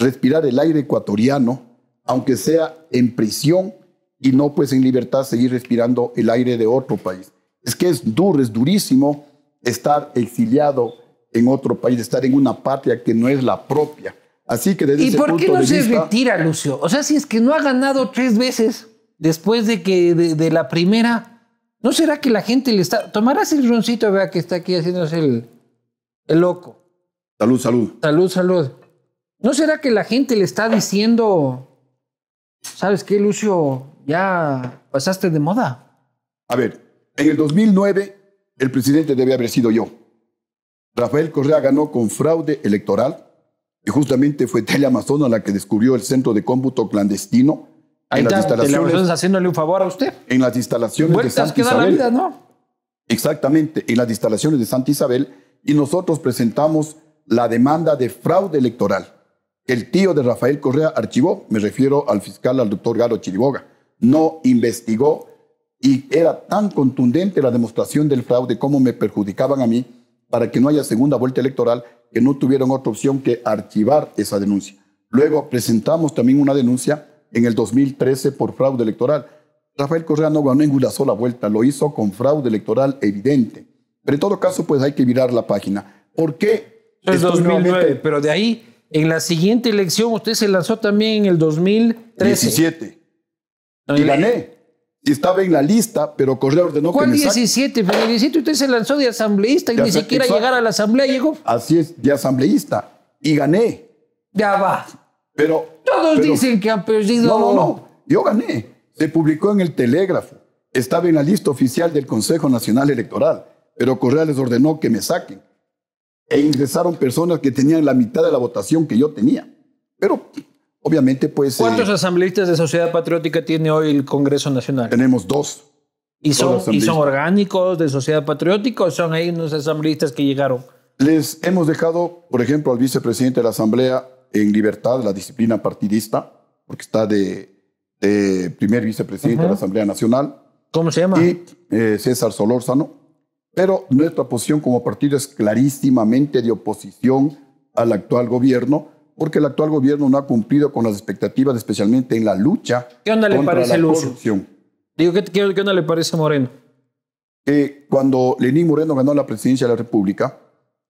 respirar el aire ecuatoriano, aunque sea en prisión y no pues en libertad seguir respirando el aire de otro país. Es que es duro, es durísimo estar exiliado en otro país, estar en una patria que no es la propia. Así que desde ¿Y por qué no se retira, Lucio? O sea, si es que no ha ganado tres veces después de que de, la primera, ¿no será que la gente le está... Tomarás el roncito, vea, que está aquí haciéndose el, el loco. Salud, salud. Salud, salud. ¿No será que la gente le está diciendo, sabes qué, Lucio, ya pasaste de moda? A ver, en el 2009 el presidente debe haber sido yo. Rafael Correa ganó con fraude electoral y justamente fue Teleamazona la que descubrió el centro de cómputo clandestino en las instalaciones haciéndole un favor a usted. En las instalaciones de Santa Isabel. vida, ¿no? Exactamente, en las instalaciones de Santa Isabel y nosotros presentamos la demanda de fraude electoral el tío de Rafael Correa archivó, me refiero al fiscal, al doctor Galo Chiriboga, no investigó y era tan contundente la demostración del fraude, cómo me perjudicaban a mí, para que no haya segunda vuelta electoral, que no tuvieron otra opción que archivar esa denuncia. Luego presentamos también una denuncia en el 2013 por fraude electoral. Rafael Correa no ganó ninguna sola vuelta, lo hizo con fraude electoral evidente. Pero en todo caso, pues hay que virar la página. ¿Por qué? Es 2009, pero de ahí en la siguiente elección usted se lanzó también en el 2013. 17. Y gané. estaba en la lista, pero Correa ordenó que me ¿Cuál 17? Pero el 17 usted se lanzó de asambleísta y ni siquiera llegar a la asamblea llegó. Así es, de asambleísta. Y gané. Ya va. Pero. Todos dicen que han perdido. No, no, no. Yo gané. Se publicó en el telégrafo. Estaba en la lista oficial del Consejo Nacional Electoral. Pero Correa les ordenó que me saquen e ingresaron personas que tenían la mitad de la votación que yo tenía. Pero obviamente pues... ¿Cuántos eh, asambleístas de Sociedad Patriótica tiene hoy el Congreso Nacional? Tenemos dos. ¿Y son, son orgánicos de Sociedad Patriótica o son ahí unos asambleístas que llegaron? Les hemos dejado, por ejemplo, al vicepresidente de la Asamblea en libertad la disciplina partidista, porque está de, de primer vicepresidente de la Asamblea Nacional. ¿Cómo se llama? Y eh, César Solórzano pero nuestra posición como partido es clarísimamente de oposición al actual gobierno, porque el actual gobierno no ha cumplido con las expectativas, especialmente en la lucha ¿Qué onda le parece la Digo, ¿qué, onda le parece a Moreno? cuando Lenín Moreno ganó la presidencia de la República,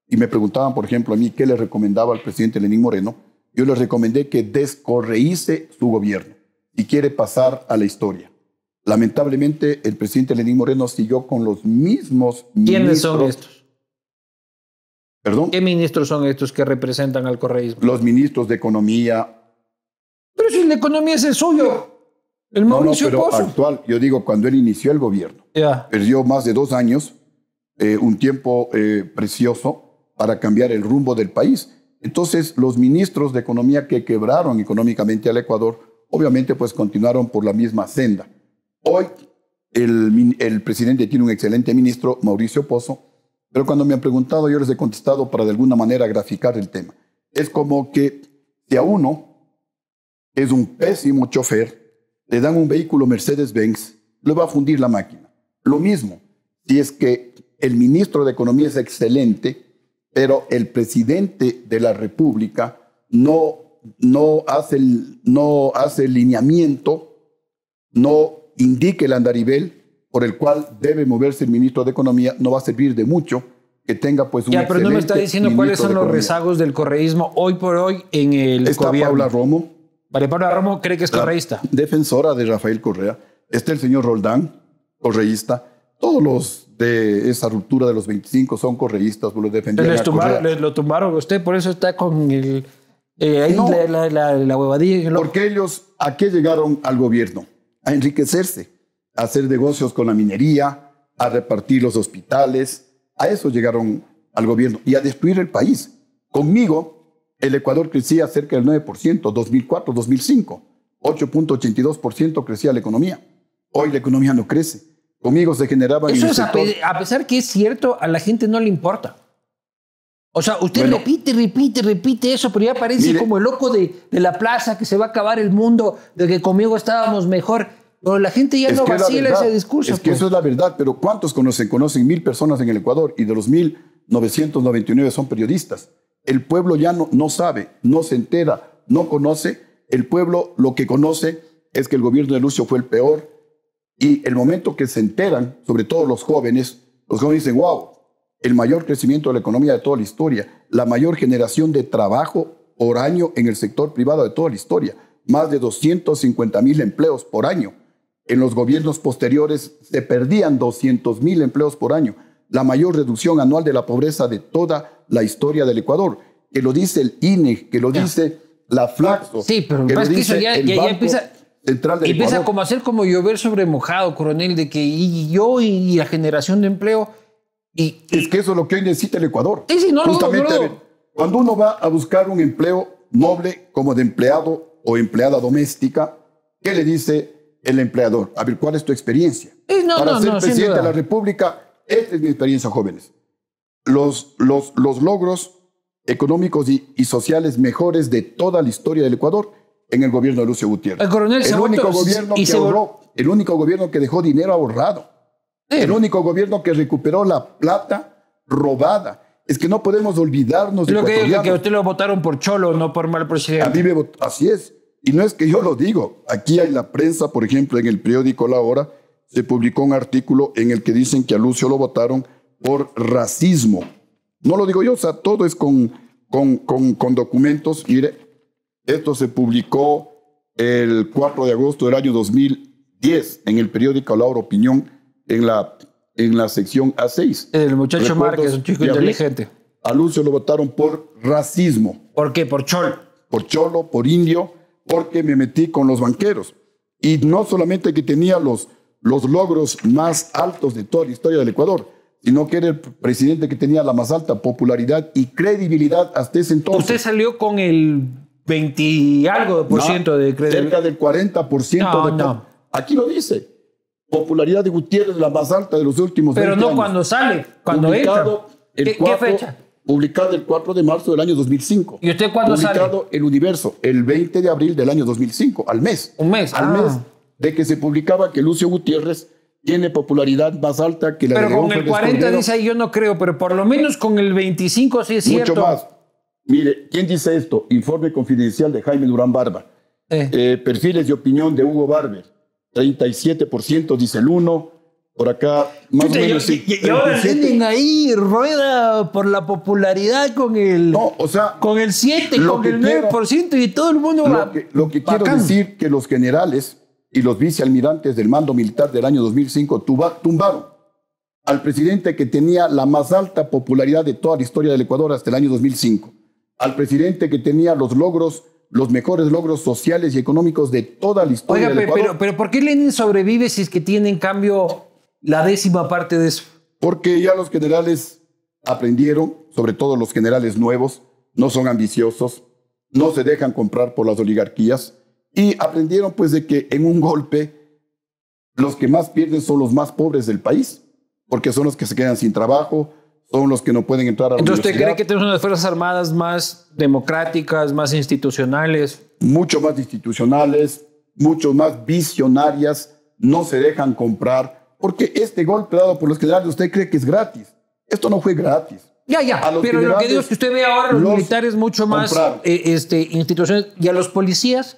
y me preguntaban, por ejemplo, a mí qué le recomendaba al presidente Lenín Moreno, yo le recomendé que descorreíce su gobierno y quiere pasar a la historia. Lamentablemente, el presidente Lenín Moreno siguió con los mismos ministros. ¿Quiénes son estos? ¿Qué ministros son estos que representan al correísmo? Los ministros de Economía. Pero si la economía es el suyo, el Mauricio actual, yo digo, cuando él inició el gobierno, perdió más de dos años, eh, un tiempo eh, precioso para cambiar el rumbo del país. Entonces, los ministros de Economía que quebraron económicamente al Ecuador, obviamente, pues continuaron por la misma senda. Hoy el, presidente tiene un excelente ministro, Mauricio Pozo, pero cuando me han preguntado yo les he contestado para de alguna manera graficar el tema. Es como que si a uno es un pésimo chofer, le dan un vehículo Mercedes-Benz, le va a fundir la máquina. Lo mismo, si es que el ministro de Economía es excelente, pero el presidente de la República no, no, hace, no hace el lineamiento, no indique el andarivel por el cual debe moverse el ministro de Economía no va a servir de mucho que tenga pues un Ya, pero no me está diciendo cuáles son los rezagos del correísmo hoy por hoy en el Está gobierno. Paula Romo. Vale, Paula Romo cree que es correísta. Defensora de Rafael Correa. Está el señor Roldán, correísta. Todos los de esa ruptura de los 25 son correístas, los defendían les tumbaron, lo tumbaron usted, por eso está con el... Eh, ahí la, la, la, la huevadilla. Porque ellos, ¿a qué llegaron al gobierno? a enriquecerse, a hacer negocios con la minería, a repartir los hospitales. A eso llegaron al gobierno y a destruir el país. Conmigo, el Ecuador crecía cerca del 9%, 2004-2005, 8.82% crecía la economía. Hoy la economía no crece. Conmigo se generaba... Eso a pesar que es cierto, a la gente no le importa. O sea, usted repite, repite, repite eso, pero ya parece como el loco de, la plaza que se va a acabar el mundo, de que conmigo estábamos mejor. Pero la gente ya no vacila ese discurso. Es que pues. eso es la verdad, pero ¿cuántos conocen? Conocen mil personas en el Ecuador y de los mil, 999 son periodistas. El pueblo ya no, no sabe, no se entera, no conoce. El pueblo lo que conoce es que el gobierno de Lucio fue el peor y el momento que se enteran, sobre todo los jóvenes, los jóvenes dicen, wow, el mayor crecimiento de la economía de toda la historia, la mayor generación de trabajo por año en el sector privado de toda la historia, más de 250 mil empleos por año. En los gobiernos posteriores se perdían 200 mil empleos por año, la mayor reducción anual de la pobreza de toda la historia del Ecuador, que lo dice el INE, que lo dice la Flaxo. que empieza... Central como a hacer como llover sobre mojado, coronel, de que yo y la generación de empleo es que eso es lo que hoy necesita el Ecuador. no, Justamente, cuando uno va a buscar un empleo noble como de empleado o empleada doméstica, ¿qué le dice el empleador? A ver, ¿cuál es tu experiencia? Para ser presidente de la República, esta es mi experiencia, jóvenes. Los, los, los logros económicos y, sociales mejores de toda la historia del Ecuador en el gobierno de Lucio Gutiérrez. El, único gobierno que ahorró, el único gobierno que dejó dinero ahorrado. El único gobierno que recuperó la plata robada. Es que no podemos olvidarnos de lo que, es que usted lo votaron por cholo, no por mal presidente. A mí me así es. Y no es que yo lo digo. Aquí hay la prensa, por ejemplo, en el periódico La Hora, se publicó un artículo en el que dicen que a Lucio lo votaron por racismo. No lo digo yo, o sea, todo es con, con, documentos. Mire, esto se publicó el 4 de agosto del año 2010 en el periódico La Hora Opinión en la, en la sección A6. El muchacho Márquez, un chico inteligente. A Lucio lo votaron por racismo. ¿Por qué? Por cholo. Por cholo, por indio, porque me metí con los banqueros. Y no solamente que tenía los, los logros más altos de toda la historia del Ecuador, sino que era el presidente que tenía la más alta popularidad y credibilidad hasta ese entonces. Usted salió con el 20 y algo por ciento de credibilidad. Cerca del 40 por ciento. de... no. Aquí lo dice popularidad de Gutiérrez la más alta de los últimos Pero no cuando sale, cuando entra. ¿Qué, fecha? Publicado el 4 de marzo del año 2005. ¿Y usted cuándo sale? Publicado El Universo el 20 de abril del año 2005, al mes. Un mes. Al ah. mes de que se publicaba que Lucio Gutiérrez tiene popularidad más alta que la pero de Pero con el 40 dice ahí yo no creo, pero por lo menos con el 25 sí es cierto. Mucho más. Mire, ¿quién dice esto? Informe confidencial de Jaime Durán Barba. Eh, perfiles de opinión de Hugo Barber. 37% dice el 1, por acá más o menos. sí, y, ahora ahí rueda por la popularidad con el o sea, con el 7, con el 9% y todo el mundo lo va. lo que quiero decir que los generales y los vicealmirantes del mando militar del año 2005 tumbaron al presidente que tenía la más alta popularidad de toda la historia del Ecuador hasta el año 2005, al presidente que tenía los logros los mejores logros sociales y económicos de toda la historia. Oiga, del Pero, pero ¿por qué Lenin sobrevive si es que tiene en cambio la décima parte de eso? Porque ya los generales aprendieron, sobre todo los generales nuevos, no son ambiciosos, no se dejan comprar por las oligarquías y aprendieron pues de que en un golpe los que más pierden son los más pobres del país, porque son los que se quedan sin trabajo, son los que no pueden entrar a la Entonces, ¿usted cree que tenemos unas Fuerzas Armadas más democráticas, más institucionales? Mucho más institucionales, mucho más visionarias, no se dejan comprar, porque este golpe dado por los generales, usted cree que es gratis. Esto no fue gratis. Ya, ya, pero lo que digo es que usted ve ahora a los, militares mucho más eh, este, instituciones y a los policías,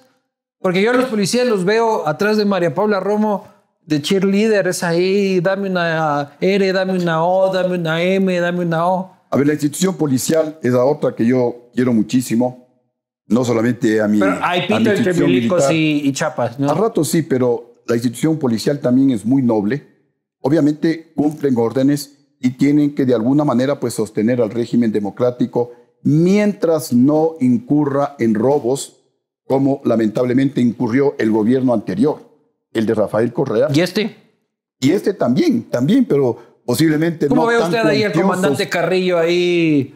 porque yo a los policías los veo atrás de María Paula Romo de cheerleader ahí, dame una R, dame una O, dame una M, dame una O. A ver, la institución policial es la otra que yo quiero muchísimo, no solamente a mí Pero hay pito entre milicos y, chapas, ¿no? A rato sí, pero la institución policial también es muy noble. Obviamente cumplen órdenes y tienen que de alguna manera pues sostener al régimen democrático mientras no incurra en robos como lamentablemente incurrió el gobierno anterior el de Rafael Correa. ¿Y este? Y este también, también, pero posiblemente ¿Cómo ve usted ahí el comandante Carrillo ahí?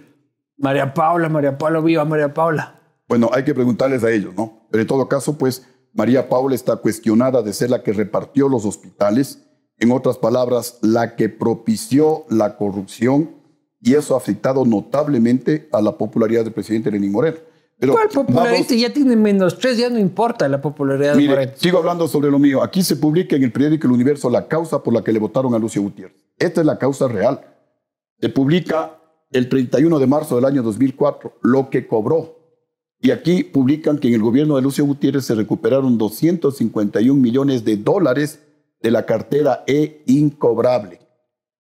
María Paula, María Paula, viva María Paula. Bueno, hay que preguntarles a ellos, ¿no? Pero en todo caso, pues María Paula está cuestionada de ser la que repartió los hospitales, en otras palabras, la que propició la corrupción y eso ha afectado notablemente a la popularidad del presidente Lenín Moreno. ¿Cuál popularidad? ya tiene menos tres, ya no importa la popularidad Sigo hablando sobre lo mío. Aquí se publica en el periódico El Universo la causa por la que le votaron a Lucio Gutiérrez. Esta es la causa real. Se publica el 31 de marzo del año 2004 lo que cobró. Y aquí publican que en el gobierno de Lucio Gutiérrez se recuperaron 251 millones de dólares de la cartera E incobrable.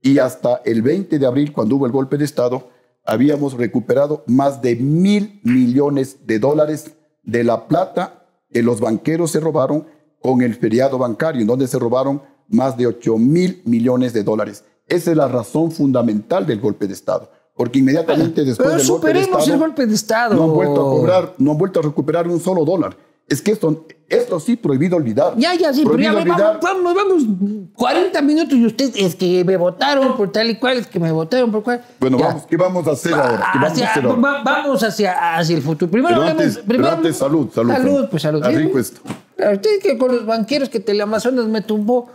Y hasta el 20 de abril, cuando hubo el golpe de Estado, habíamos recuperado más de mil millones de dólares de la plata que los banqueros se robaron con el feriado bancario, en donde se robaron más de 8 mil millones de dólares. Esa es la razón fundamental del golpe de Estado. Porque inmediatamente después del golpe de Estado. golpe de Estado. No han vuelto a cobrar, no han vuelto a recuperar un solo dólar. Es que esto, esto sí prohibido olvidar. Ya, ya, sí, prohibido pero olvidar. Vamos, vamos, vamos, 40 minutos y ustedes es que me votaron por tal y cual, es que me votaron por cual. Bueno, vamos, ¿qué vamos a hacer ahora? ¿Qué vamos, hacia, a hacer vamos hacia, hacia, el futuro. Primero, pero primero salud, salud. Salud, pues salud. A rico esto. Usted que con los banqueros que Teleamazonas me tumbó.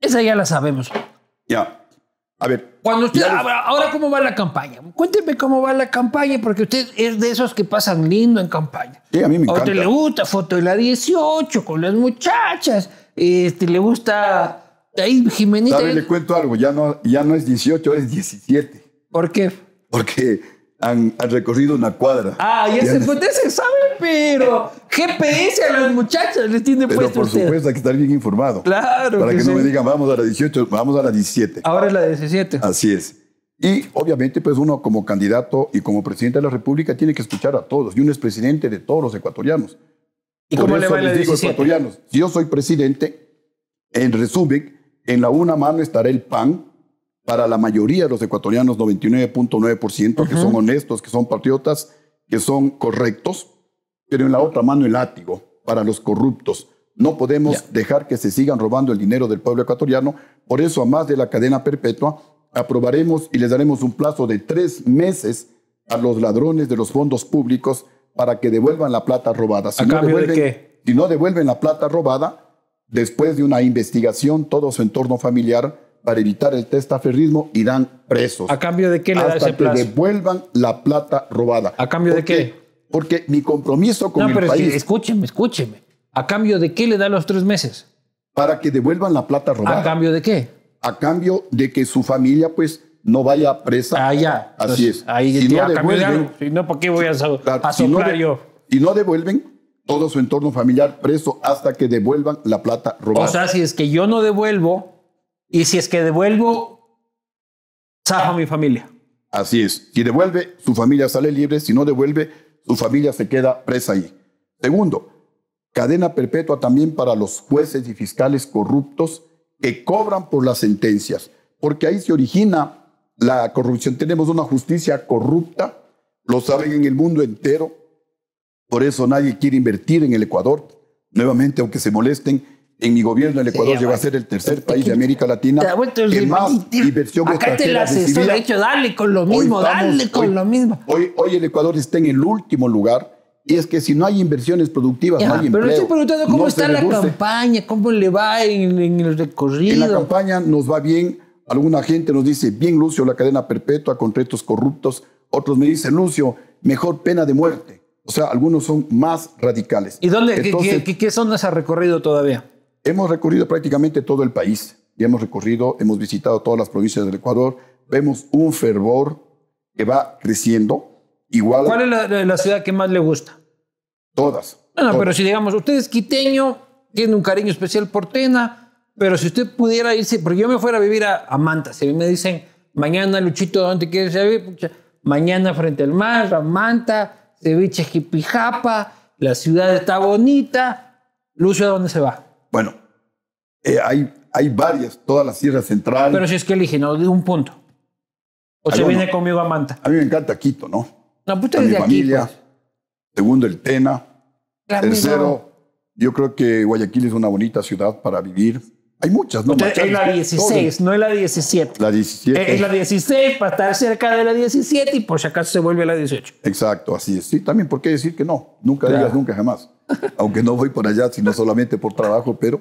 Esa ya la sabemos. Ya. A ver. ahora, ¿cómo va la campaña? Cuénteme cómo va la campaña, porque usted es de esos que pasan lindo en campaña. Sí, a mí me encanta. A usted le gusta foto de la 18 con las muchachas. Este, le gusta. Ahí, Jimenita. le cuento algo, ya no, ya no es 18, es 17. ¿Por qué? Porque han, recorrido una cuadra. Ah, ya se, fue se sabe, pero GPS a las muchachas les tiene pero puesto. Por supuesto, hay que estar bien informado. Claro. Para que, no me digan, vamos a la 18, vamos a la 17. Ahora es la 17. Así es. Y obviamente, pues uno como candidato y como presidente de la República tiene que escuchar a todos. Y uno es presidente de todos los ecuatorianos. ¿Y cómo le va a la digo ecuatorianos, yo soy presidente, en resumen, en la una mano estará el PAN, para la mayoría de los ecuatorianos, 99.9%, que son honestos, que son patriotas, que son correctos, pero en la otra mano el látigo para los corruptos. No podemos dejar que se sigan robando el dinero del pueblo ecuatoriano. Por eso, a más de la cadena perpetua, aprobaremos y les daremos un plazo de tres meses a los ladrones de los fondos públicos para que devuelvan la plata robada. si no devuelven la plata robada, después de una investigación, todo su entorno familiar, para evitar el testaferrismo, irán presos. ¿A cambio de qué le da ese que devuelvan la plata robada. ¿A cambio de qué? Porque mi compromiso con no, el pero país... escúcheme, escúcheme. ¿A cambio de qué le da los tres meses? Para que devuelvan la plata robada. ¿A cambio de qué? A cambio de que su familia, pues, no vaya presa. Ah, ya. Así es. Ahí si no devuelven, si no, ¿por qué voy a, soplar yo? Y no devuelven, todo su entorno familiar preso hasta que devuelvan la plata robada. O sea, si es que yo no devuelvo, y si es que devuelvo, zafa a mi familia. Así es. Si devuelve, su familia sale libre. Si no devuelve, su familia se queda presa ahí. Segundo, cadena perpetua también para los jueces y fiscales corruptos que cobran por las sentencias, porque ahí se origina la corrupción. Tenemos una justicia corrupta, lo saben en el mundo entero, por eso nadie quiere invertir en el Ecuador, nuevamente aunque se molesten, en mi gobierno el Ecuador llega a ser el tercer país de América Latina que más inversión Acá te la asesor, hecho, dale con lo mismo, dale con lo mismo. Hoy, hoy el Ecuador está en el último lugar y es que si no hay inversiones productivas, no hay empleo. Pero estoy preguntando cómo está la campaña, cómo le va en, el recorrido. En la campaña nos va bien. Alguna gente nos dice, bien Lucio, la cadena perpetua con retos corruptos. Otros me dicen, Lucio, mejor pena de muerte. O sea, algunos son más radicales. ¿Y dónde, ¿qué, qué, qué zonas ha recorrido todavía? Hemos recorrido prácticamente todo el país y hemos recorrido, hemos visitado todas las provincias del Ecuador. Vemos un fervor que va creciendo. Igual. ¿Cuál es la, ciudad que más le gusta? Todas. bueno pero si digamos, usted es quiteño, tiene un cariño especial por Tena, pero si usted pudiera irse, porque yo me fuera a vivir a, Manta, si me dicen, mañana Luchito, ¿dónde quieres ir mañana frente al mar, a Manta, ceviche jipijapa, la ciudad está bonita, Lucio, ¿a dónde se va? Bueno, eh, hay, hay varias, todas las sierras centrales. Pero si es que elige, ¿no? De un punto. O se viene conmigo a Manta. A mí me encanta Quito, ¿no? La pues de familia. Pues. Segundo, el Tena. Tercero, yo creo que Guayaquil es una bonita ciudad para vivir. Hay muchas, ¿no? es la 16, no es la 17. La 17. Es la 16 para estar cerca de la 17 y por si acaso se vuelve la 18. Exacto, así es. Sí, también, ¿por qué decir que no? Nunca digas nunca jamás aunque no voy por allá, sino solamente por trabajo, pero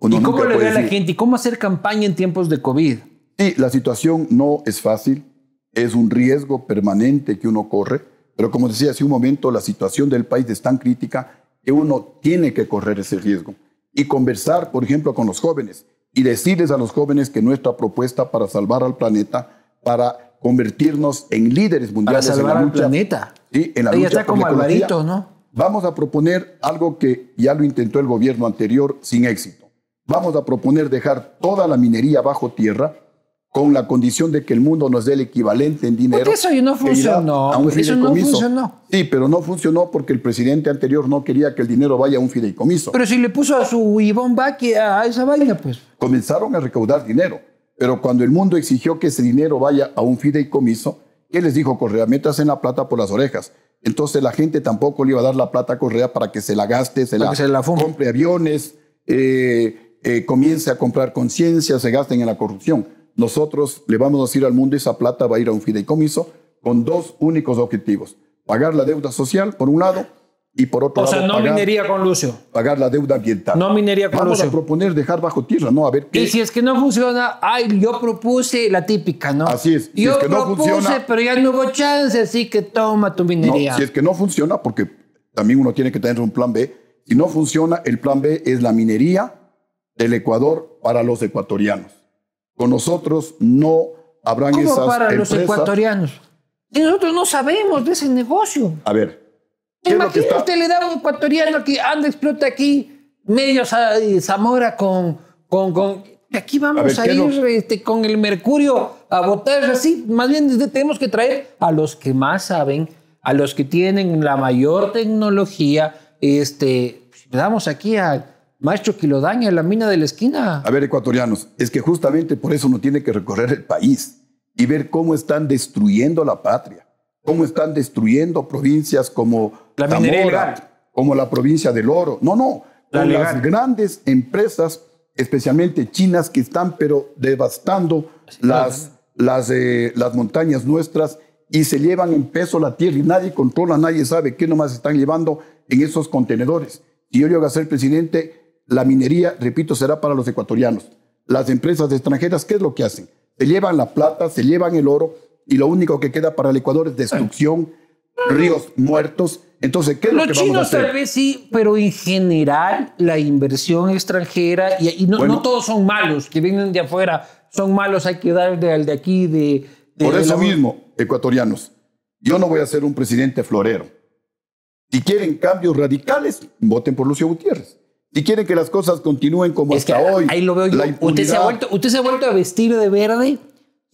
¿Y cómo le ve a la gente? ¿Y cómo hacer campaña en tiempos de COVID? Sí, la situación no es fácil, es un riesgo permanente que uno corre, pero como decía hace un momento, la situación del país es tan crítica que uno tiene que correr ese riesgo y conversar, por ejemplo, con los jóvenes y decirles a los jóvenes que nuestra propuesta para salvar al planeta, para convertirnos en líderes mundiales para salvar en la al planeta. Sí, en la Ella lucha está como Alvarito, ¿no? Vamos a proponer algo que ya lo intentó el gobierno anterior sin éxito. Vamos a proponer dejar toda la minería bajo tierra con la condición de que el mundo nos dé el equivalente en dinero. Porque eso no funcionó. no funcionó. Sí, pero no funcionó porque el presidente anterior no quería que el dinero vaya a un fideicomiso. Pero si le puso a su Ivonne Baki a esa vaina, pues. Comenzaron a recaudar dinero, pero cuando el mundo exigió que ese dinero vaya a un fideicomiso, él les dijo, correa, metas en la plata por las orejas entonces la gente tampoco le iba a dar la plata Correa para que se la gaste, se, la, compre aviones, eh, eh, comience a comprar conciencia, se gasten en la corrupción. Nosotros le vamos a decir al mundo, esa plata va a ir a un fideicomiso con dos únicos objetivos, pagar la deuda social, por un lado, y por otro lado. sea, no pagar, minería con Lucio. Pagar la deuda ambiental. No minería con Lucio. Vamos a proponer dejar bajo tierra, ¿no? A ver qué. Y si es que no funciona, ay, yo propuse la típica, ¿no? Así es. Yo propuse, pero ya no hubo chance, así que toma tu minería. No, si es que no funciona, porque también uno tiene que tener un plan B. Si no funciona, el plan B es la minería del Ecuador para los ecuatorianos. Con nosotros no habrán ¿Cómo No para los ecuatorianos? Y nosotros no sabemos de ese negocio. A ver, Imagínate, usted le da un ecuatoriano que anda, explota aquí, medio Zamora con, con, con... Aquí vamos a, ir este, con el mercurio a botar así. Más bien tenemos que traer a los que más saben, a los que tienen la mayor tecnología. Este, le damos aquí al Maestro Quilodaña, la mina de la esquina. A ver, ecuatorianos, es que justamente por eso uno tiene que recorrer el país y ver cómo están destruyendo la patria, cómo están destruyendo provincias como la minería como la provincia del oro. No, no, las grandes empresas, especialmente chinas, que están pero devastando las, las, eh, las montañas nuestras y se llevan en peso la tierra y nadie controla, nadie sabe qué nomás están llevando en esos contenedores. Si yo llego a ser presidente, la minería, repito, será para los ecuatorianos. Las empresas extranjeras, ¿qué es lo que hacen? Se llevan la plata, se llevan el oro y lo único que queda para el Ecuador es destrucción ríos muertos. Entonces, ¿qué es lo que vamos a hacer? tal vez sí, pero en general la inversión extranjera, y, no, todos son malos, que vienen de afuera, son malos, hay que dar al de aquí, de... por eso mismo, ecuatorianos, yo no voy a ser un presidente florero. Si quieren cambios radicales, voten por Lucio Gutiérrez. Si quieren que las cosas continúen como hasta hoy. Ahí lo veo Usted se, ha vuelto, usted se ha vuelto a vestir de verde,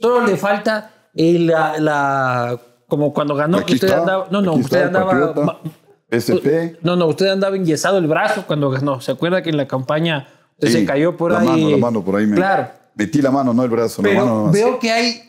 solo le falta la como cuando ganó, usted andaba, no, no, usted andaba, no, no, usted andaba enyesado el brazo cuando ganó, ¿se acuerda que en la campaña se cayó por la Mano, la mano por ahí, me, claro. Metí la mano, no el brazo. Pero veo que hay,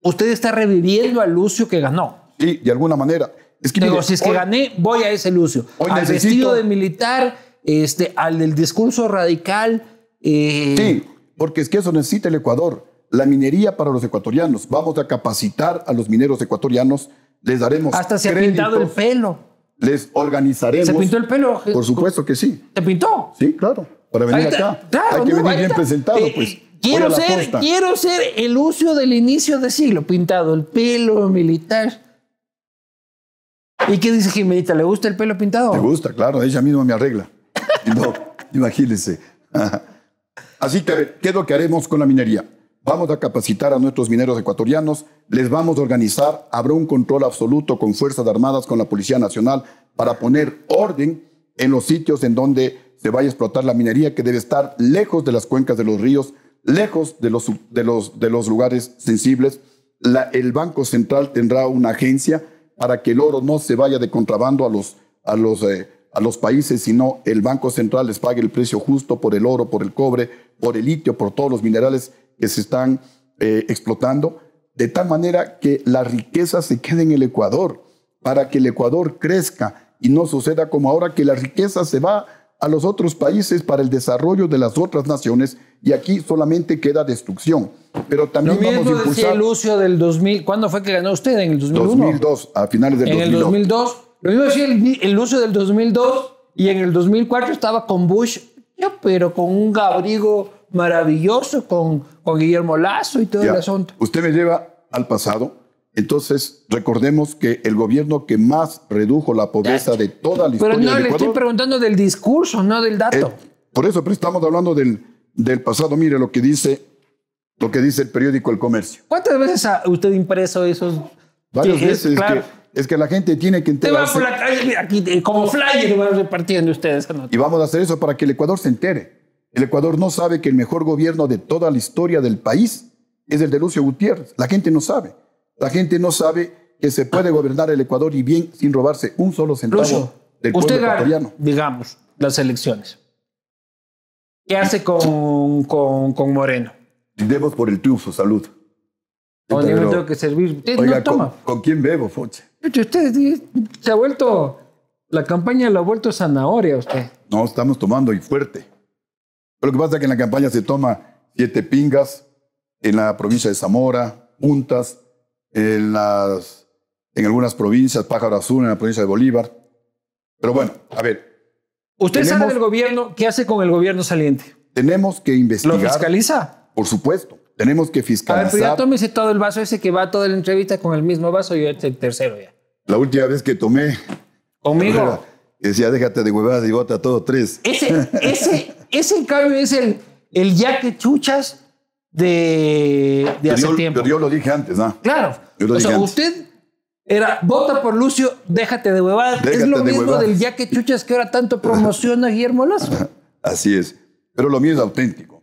usted está reviviendo al Lucio que ganó. Sí, de alguna manera. Es Digo, si es que gané, voy a ese Lucio. Hoy al vestido de militar, este, al del discurso radical. Eh, sí, porque es que eso necesita el Ecuador la minería para los ecuatorianos. Vamos a capacitar a los mineros ecuatorianos. Les daremos. Hasta se ha pintado el pelo. Les organizaremos. ¿Se pintó el pelo? Por supuesto que sí. ¿Te pintó? Sí, claro. Para venir acá. Claro, Hay que venir bien presentado, eh, pues. Quiero ser, quiero ser el uso del inicio de siglo, pintado el pelo, militar. ¿Y qué dice Jimenita? ¿Le gusta el pelo pintado? Me gusta, claro, ella misma me arregla. <laughs> imagínense. Así que, ¿qué es lo que haremos con la minería? Vamos a capacitar a nuestros mineros ecuatorianos, les vamos a organizar, habrá un control absoluto con Fuerzas Armadas, con la Policía Nacional, para poner orden en los sitios en donde se vaya a explotar la minería, que debe estar lejos de las cuencas de los ríos, lejos de los, de los, de los lugares sensibles. el Banco Central tendrá una agencia para que el oro no se vaya de contrabando a los, a los, eh, a los países, sino el Banco Central les pague el precio justo por el oro, por el cobre, por el litio, por todos los minerales que se están eh, explotando, de tal manera que la riqueza se quede en el Ecuador, para que el Ecuador crezca y no suceda como ahora que la riqueza se va a los otros países para el desarrollo de las otras naciones y aquí solamente queda destrucción. Pero también vamos a impulsar... Lucio del 2000, ¿cuándo fue que ganó usted? ¿En el 2001? 2002, a finales del en 2002. En el 2002. Lo mismo decía el, Lucio del 2002 y en el 2004 estaba con Bush, pero con un gabrigo maravilloso con, con Guillermo Lazo y todo el asunto. Usted me lleva al pasado. Entonces, recordemos que el gobierno que más redujo la pobreza de toda la historia Pero no, le estoy preguntando del discurso, no del dato. Eh, por eso, pero estamos hablando del, del pasado. Mire lo que dice lo que dice el periódico El Comercio. ¿Cuántas veces ha usted impreso esos? Varias veces. Es, que, es que la gente tiene que enterarse. Te va por la como flyer van repartiendo ustedes. Y vamos a hacer eso para que el Ecuador se entere. El Ecuador no sabe que el mejor gobierno de toda la historia del país es el de Lucio Gutiérrez. La gente no sabe. La gente no sabe que se puede gobernar el Ecuador y bien sin robarse un solo centavo del pueblo ecuatoriano. digamos, las elecciones. ¿Qué hace con, con, con Moreno? Brindemos por el triunfo, salud. no tengo que servir. ¿con, quién bebo, Foche? Usted se ha vuelto, la campaña la ha vuelto zanahoria usted. No, estamos tomando y fuerte lo que pasa es que en la campaña se toma siete pingas, en la provincia de Zamora, puntas, en, las, en algunas provincias, pájaro azul, en la provincia de Bolívar. Pero bueno, a ver. Usted sabe del gobierno, ¿qué hace con el gobierno saliente? Tenemos que investigar. ¿Lo fiscaliza? Por supuesto. Tenemos que fiscalizar. A ver, pero pues ya tómese todo el vaso ese que va toda la entrevista con el mismo vaso y yo el tercero ya. La última vez que tomé. ¿Conmigo? decía, déjate de huevadas y vota todos tres. Ese, ese, ese en cambio es el, el ya que chuchas de, de hace tiempo. Pero yo lo dije antes, ¿no? Claro. o sea, usted era vota por Lucio, déjate de huevadas. es lo mismo del ya que chuchas que ahora tanto promociona Guillermo Lazo. Así es. Pero lo mío es auténtico.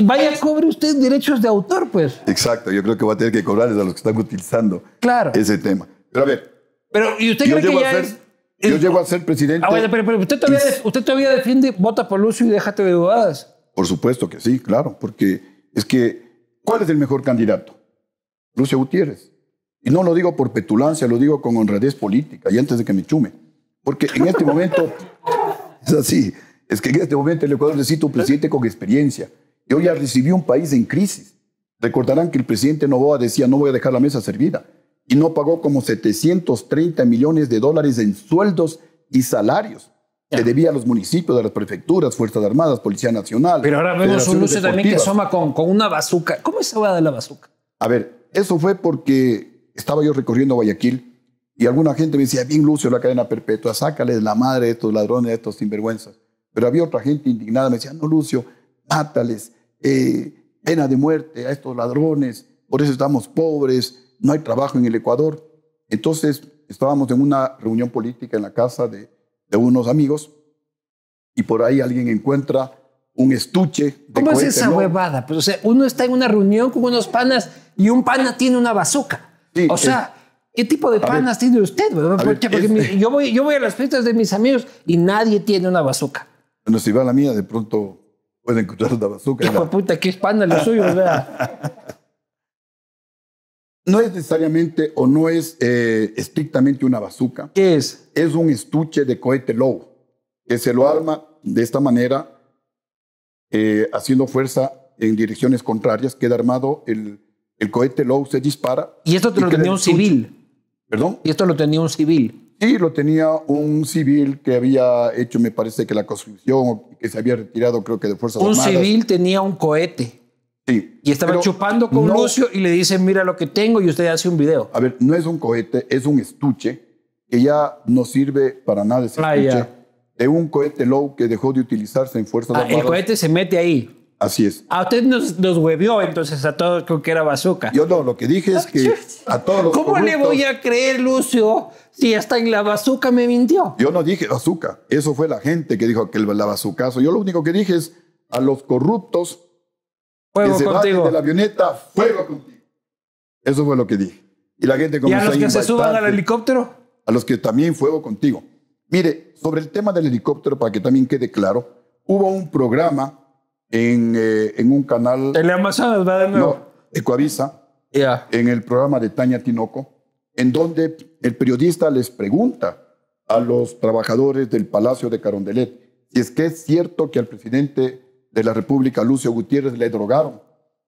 Vaya, cobre usted derechos de autor, pues. Exacto, yo creo que va a tener que cobrarles a los que están utilizando claro. ese tema. Pero a ver. Pero, ¿y usted cree que ya yo llego a ser presidente. Ah, pero, usted, todavía, defiende, vota por Lucio y déjate de dudas. Por supuesto que sí, claro, porque es que, ¿cuál es el mejor candidato? Lucio Gutiérrez. Y no lo digo por petulancia, lo digo con honradez política y antes de que me chume. Porque en este momento, <laughs> es así, es que en este momento el Ecuador necesita un presidente con experiencia. Yo hoy ya recibí un país en crisis. Recordarán que el presidente Novoa decía, no voy a dejar la mesa servida y no pagó como 730 millones de dólares en sueldos y salarios que debía a los municipios, a las prefecturas, Fuerzas Armadas, Policía Nacional. Pero ahora vemos un Lucio también que asoma con, con una bazuca. ¿Cómo es esa de la bazuca? A ver, eso fue porque estaba yo recorriendo Guayaquil y alguna gente me decía, bien Lucio, la cadena perpetua, sácales la madre de estos ladrones, de estos sinvergüenzas. Pero había otra gente indignada, me decía, no Lucio, mátales, eh, pena de muerte a estos ladrones, por eso estamos pobres, no hay trabajo en el Ecuador. Entonces estábamos en una reunión política en la casa de, unos amigos y por ahí alguien encuentra un estuche. De ¿Cómo es esa huevada? Pues, o sea, uno está en una reunión con unos panas y un pana tiene una bazooka. o sea, ¿qué tipo de panas tiene usted? yo, voy, yo voy a las fiestas de mis amigos y nadie tiene una bazooka. Bueno, si va la mía, de pronto puede encontrar una bazooka. puta, qué pana lo suyo, ¿verdad? <laughs> no es necesariamente o no es eh, estrictamente una bazuca. ¿Qué es? Es un estuche de cohete low, que se lo arma de esta manera, eh, haciendo fuerza en direcciones contrarias, queda armado el, el cohete low, se dispara. ¿Y esto lo tenía un civil? ¿Perdón? ¿Y esto lo tenía un civil? Sí, lo tenía un civil que había hecho, me parece que la construcción, que se había retirado, creo que de Fuerzas Armadas. Un civil tenía un cohete y estaba chupando con Lucio y le dicen, mira lo que tengo y usted hace un video. A ver, no es un cohete, es un estuche que ya no sirve para nada ese ah, estuche. De un cohete low que dejó de utilizarse en Fuerzas ah, Armadas. El cohete se mete ahí. Así es. A usted nos, nos huevió entonces a todos con que era bazooka. Yo no, lo que dije es que a todos los ¿Cómo le voy a creer, Lucio, si hasta en la bazooka me mintió? Yo no dije bazooka. Eso fue la gente que dijo que el, la caso. Yo lo único que dije es a los corruptos Fuego la avioneta, fuego contigo. Eso fue lo que dije. Y la gente a los que se suban al helicóptero? A los que también fuego contigo. Mire, sobre el tema del helicóptero, para que también quede claro, hubo un programa en, eh, un canal... En ¿verdad? No, Ecoavisa, en el programa de Tania Tinoco, en donde el periodista les pregunta a los trabajadores del Palacio de Carondelet si es que es cierto que al presidente de la República, Lucio Gutiérrez, le drogaron.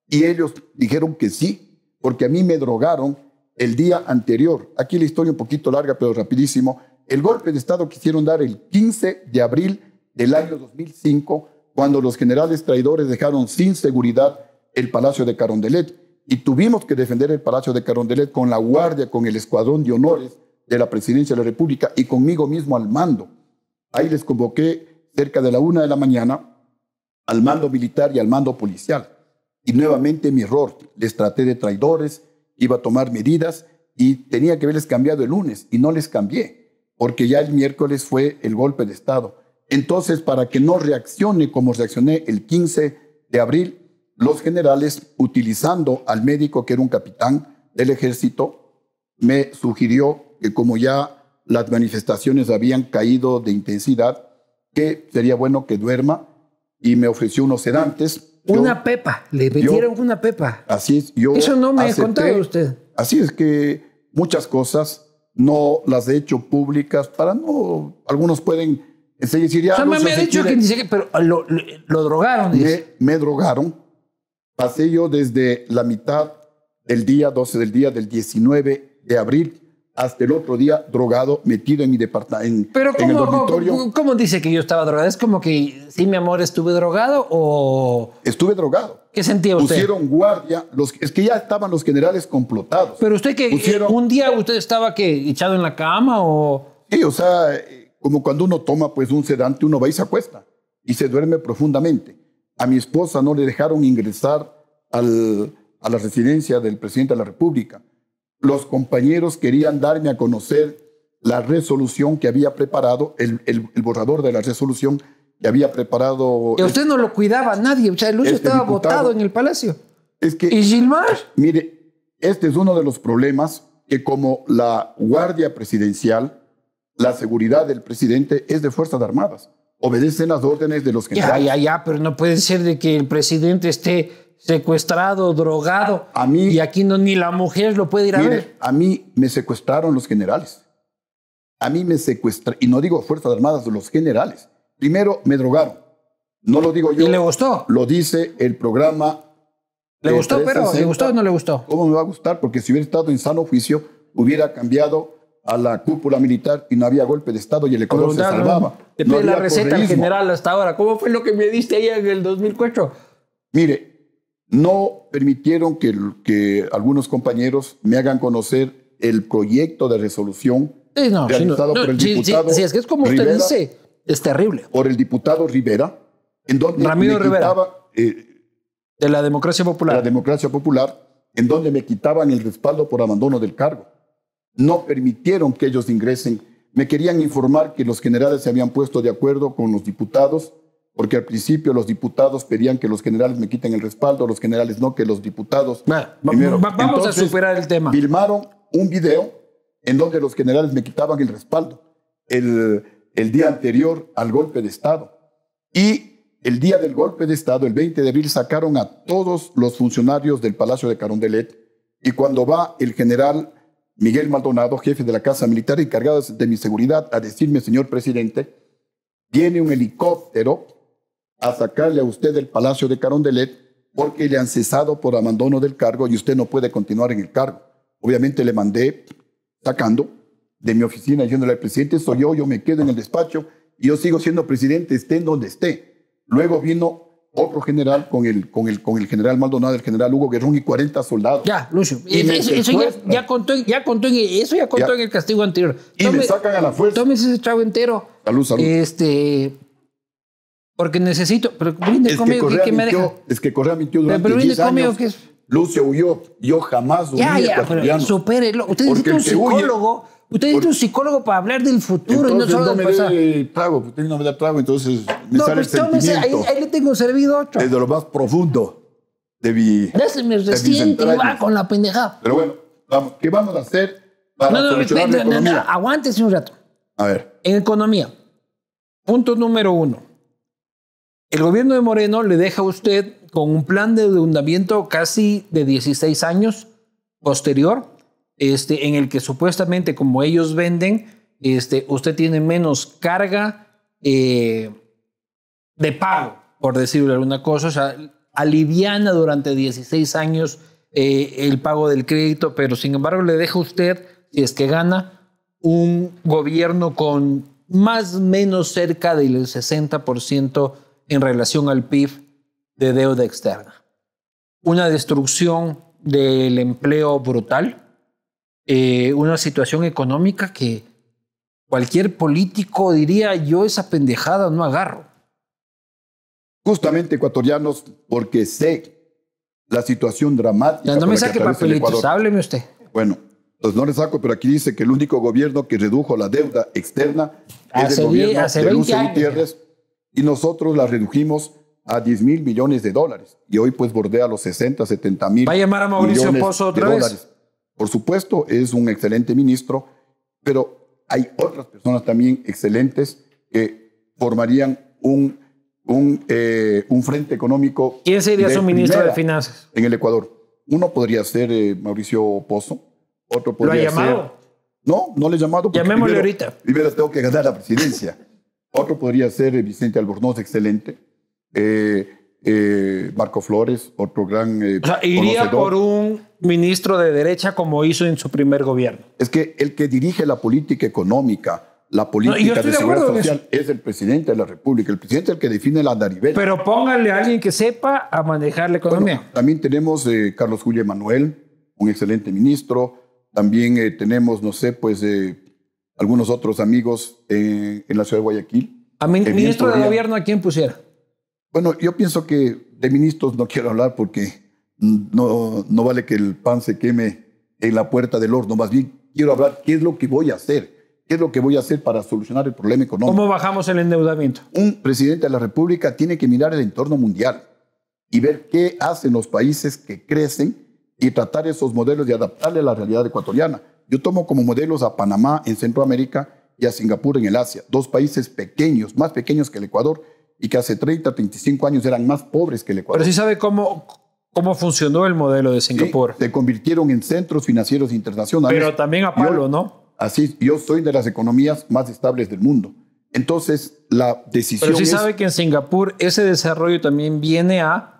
Y ellos dijeron que sí, porque a mí me drogaron el día anterior. Aquí la historia un poquito larga, pero rapidísimo. El golpe de Estado quisieron dar el 15 de abril del año 2005, cuando los generales traidores dejaron sin seguridad el Palacio de Carondelet. Y tuvimos que defender el Palacio de Carondelet con la guardia, con el escuadrón de honores de la Presidencia de la República y conmigo mismo al mando. Ahí les convoqué cerca de la una de la mañana al mando militar y al mando policial. Y nuevamente mi error, les traté de traidores, iba a tomar medidas y tenía que haberles cambiado el lunes y no les cambié, porque ya el miércoles fue el golpe de Estado. Entonces, para que no reaccione como reaccioné el 15 de abril, los generales, utilizando al médico que era un capitán del ejército, me sugirió que como ya las manifestaciones habían caído de intensidad, que sería bueno que duerma y me ofreció unos sedantes. Una pepa, le metieron una pepa. Así es, yo. Eso no me ha contado usted. Así es que muchas cosas no las he hecho públicas para no. Algunos pueden decir ya. O me, ha dicho que dice que, pero lo, drogaron. Me, me, drogaron. Pasé yo desde la mitad del día, 12 del día, del 19 de abril hasta el otro día drogado, metido en mi departamento. en el dormitorio. ¿cómo, dice que yo estaba drogado? Es como que, sí, mi amor, estuve drogado o... Estuve drogado. ¿Qué sentía usted? Pusieron guardia, los, es que ya estaban los generales complotados. Pero usted que eh, un día usted estaba que echado en la cama o... Sí, o sea, como cuando uno toma pues un sedante, uno va y se acuesta y se duerme profundamente. A mi esposa no le dejaron ingresar a la residencia del presidente de la República los compañeros querían darme a conocer la resolución que había preparado, el, borrador de la resolución que había preparado. usted no lo cuidaba nadie, o sea, el este estaba votado en el palacio. Es que. ¿Y Gilmar? Mire, este es uno de los problemas que, como la guardia presidencial, la seguridad del presidente es de Fuerzas Armadas obedecen las órdenes de los generales. Ya, ya, ya, pero no puede ser de que el presidente esté secuestrado, drogado. y aquí no, ni la mujer lo puede ir a ver. A mí me secuestraron los generales. A mí me secuestraron, y no digo Fuerzas Armadas, los generales. Primero me drogaron. No lo digo yo. ¿Y le gustó? Lo dice el programa. ¿Le gustó, pero le gustó o no le gustó? ¿Cómo me va a gustar? Porque si hubiera estado en sano juicio, hubiera cambiado a la cúpula militar y no había golpe de Estado y el Ecuador se salvaba. Te la receta general hasta ahora. ¿Cómo fue lo que me diste ahí en el 2004? Mire, no permitieron que, algunos compañeros me hagan conocer el proyecto de resolución sí, no, realizado por el diputado. es que es como usted dice, es terrible. Por el diputado Rivera, en donde me quitaba, eh, de la democracia popular. la democracia popular, en donde me quitaban el respaldo por abandono del cargo. No permitieron que ellos ingresen. Me querían informar que los generales se habían puesto de acuerdo con los diputados porque al principio los diputados pedían que los generales me quiten el respaldo, los generales no, que los diputados... vamos a superar el tema. Filmaron un video en donde los generales me quitaban el respaldo el, el día anterior al golpe de Estado. Y el día del golpe de Estado, el 20 de abril, sacaron a todos los funcionarios del Palacio de Carondelet y cuando va el general Miguel Maldonado, jefe de la Casa Militar y encargado de mi seguridad, a decirme, señor presidente, tiene un helicóptero a sacarle a usted del Palacio de Carondelet porque le han cesado por abandono del cargo y usted no puede continuar en el cargo. Obviamente le mandé sacando de mi oficina diciéndole al presidente, soy yo, yo me quedo en el despacho y yo sigo siendo presidente, esté en donde esté. Luego vino otro general con el, con el, con el general Maldonado, el general Hugo Guerrón y 40 soldados. Ya, Lucio, eso, ya, contó, en, eso ya contó el castigo anterior. y me sacan a la fuerza. Tómese ese trago entero. Salud, salud. Este, porque necesito. Pero brinde es conmigo que, me Es que Correa mintió durante pero, pero 10 años. Que es... Lucio huyó. Yo jamás huí ya, ya, pero supérelo. Usted necesita un psicólogo. usted necesita un psicólogo para hablar del futuro y no solo no me da trago, usted pues, no me da trago, entonces me no, sale pues, ahí, ahí, le tengo servido otro. de lo más profundo de mi. mi reciente va con la pendejada. Pero bueno, vamos, ¿qué vamos a hacer para no, no, no, no, no, aguántese un rato. A ver. En economía, punto número uno el gobierno de Moreno le deja a usted con un plan de endeudamiento casi de 16 años posterior, este, en el que supuestamente como ellos venden, este, usted tiene menos carga eh, de pago, por decirlo alguna cosa, o sea, aliviana durante 16 años eh, el pago del crédito, pero sin embargo le deja a usted, si es que gana, un gobierno con más o menos cerca del 60% en relación al PIB de deuda externa. Una destrucción del empleo brutal, eh, una situación económica que cualquier político diría yo esa pendejada no agarro. Justamente ecuatorianos, porque sé la situación dramática. no me saque papelitos, hábleme usted. Bueno, pues no le saco, pero aquí dice que el único gobierno que redujo la deuda externa es el gobierno de Luce Gutiérrez y nosotros la redujimos a 10 mil millones de dólares. Y hoy pues bordea los 60, 70 mil. ¿Va a llamar a Mauricio Pozo otra vez? Por supuesto, es un excelente ministro, pero hay otras personas también excelentes que formarían un, un, eh, un frente económico. ¿Quién sería su ministro de Finanzas? En el Ecuador. Uno podría ser eh, Mauricio Pozo, otro ¿Lo ha llamado? No, no le he llamado. Llamémosle ahorita. Primero tengo que ganar la presidencia. Otro podría ser eh, Vicente Albornoz, excelente. Eh, eh, Marco Flores, otro gran... o sea, iría por un ministro de derecha como hizo en su primer gobierno. Es que el que dirige la política económica, la política de seguridad social, es el presidente de la República. El presidente es el que define la narivela. Pero póngale a alguien que sepa a manejar la economía. también tenemos Carlos Julio Emanuel, un excelente ministro. También tenemos, no sé, pues algunos otros amigos eh, en la ciudad de Guayaquil. ¿A ministro de gobierno a quién pusiera? Bueno, yo pienso que de ministros no quiero hablar porque no, no vale que el pan se queme en la puerta del horno. Más bien quiero hablar qué es lo que voy a hacer. ¿Qué es lo que voy a hacer para solucionar el problema económico? ¿Cómo bajamos el endeudamiento? Un presidente de la República tiene que mirar el entorno mundial y ver qué hacen los países que crecen y tratar esos modelos de adaptarle a la realidad ecuatoriana. Yo tomo como modelos a Panamá en Centroamérica y a Singapur en el Asia, dos países pequeños, más pequeños que el Ecuador y que hace 30, 35 años eran más pobres que el Ecuador. Pero sí sabe cómo, cómo funcionó el modelo de Singapur. se convirtieron en centros financieros internacionales. Pero también a palo, ¿no? Así, yo soy de las economías más estables del mundo. Entonces, la decisión. Pero sí sabe que en Singapur ese desarrollo también viene a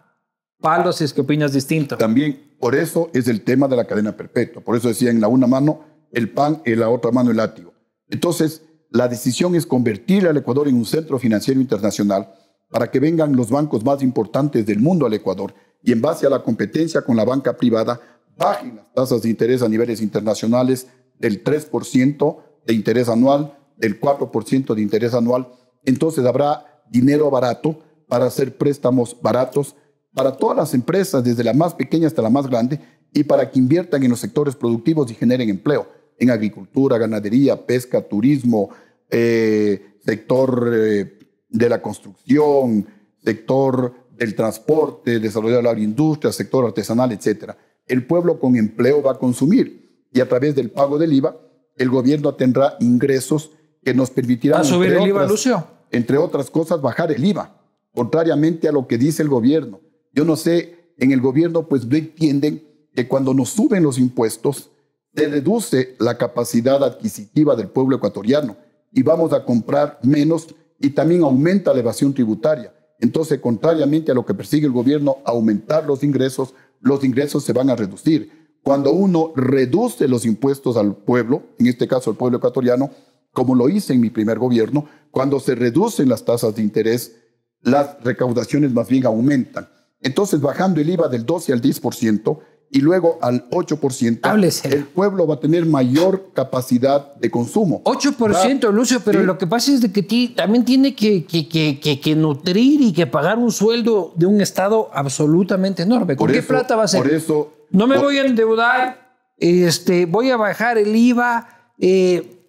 Palos si es que opinas distinto. También, por eso es el tema de la cadena perpetua. Por eso decía en la una mano el pan, y en la otra mano el látigo. Entonces, la decisión es convertir al Ecuador en un centro financiero internacional para que vengan los bancos más importantes del mundo al Ecuador y en base a la competencia con la banca privada bajen las tasas de interés a niveles internacionales del 3% de interés anual, del 4% de interés anual. Entonces habrá dinero barato para hacer préstamos baratos para todas las empresas, desde la más pequeña hasta la más grande, y para que inviertan en los sectores productivos y generen empleo, en agricultura, ganadería, pesca, turismo, eh, sector eh, de la construcción, sector del transporte, desarrollo de la agroindustria, sector artesanal, etc. El pueblo con empleo va a consumir y a través del pago del IVA, el gobierno tendrá ingresos que nos permitirán... subir el Entre otras cosas, bajar el IVA, contrariamente a lo que dice el gobierno yo no sé, en el gobierno pues no entienden que cuando nos suben los impuestos, se reduce la capacidad adquisitiva del pueblo ecuatoriano y vamos a comprar menos y también aumenta la evasión tributaria. Entonces, contrariamente a lo que persigue el gobierno, aumentar los ingresos, los ingresos se van a reducir. Cuando uno reduce los impuestos al pueblo, en este caso al pueblo ecuatoriano, como lo hice en mi primer gobierno, cuando se reducen las tasas de interés, las recaudaciones más bien aumentan. Entonces, bajando el IVA del 12 al 10% y luego al 8%, el pueblo va a tener mayor capacidad de consumo. 8%, Lucio, pero lo que pasa es de que también tiene que, que, nutrir y que pagar un sueldo de un Estado absolutamente enorme. ¿Con qué plata va a ser? Por eso, no me voy a endeudar, este, voy a bajar el IVA. Eh,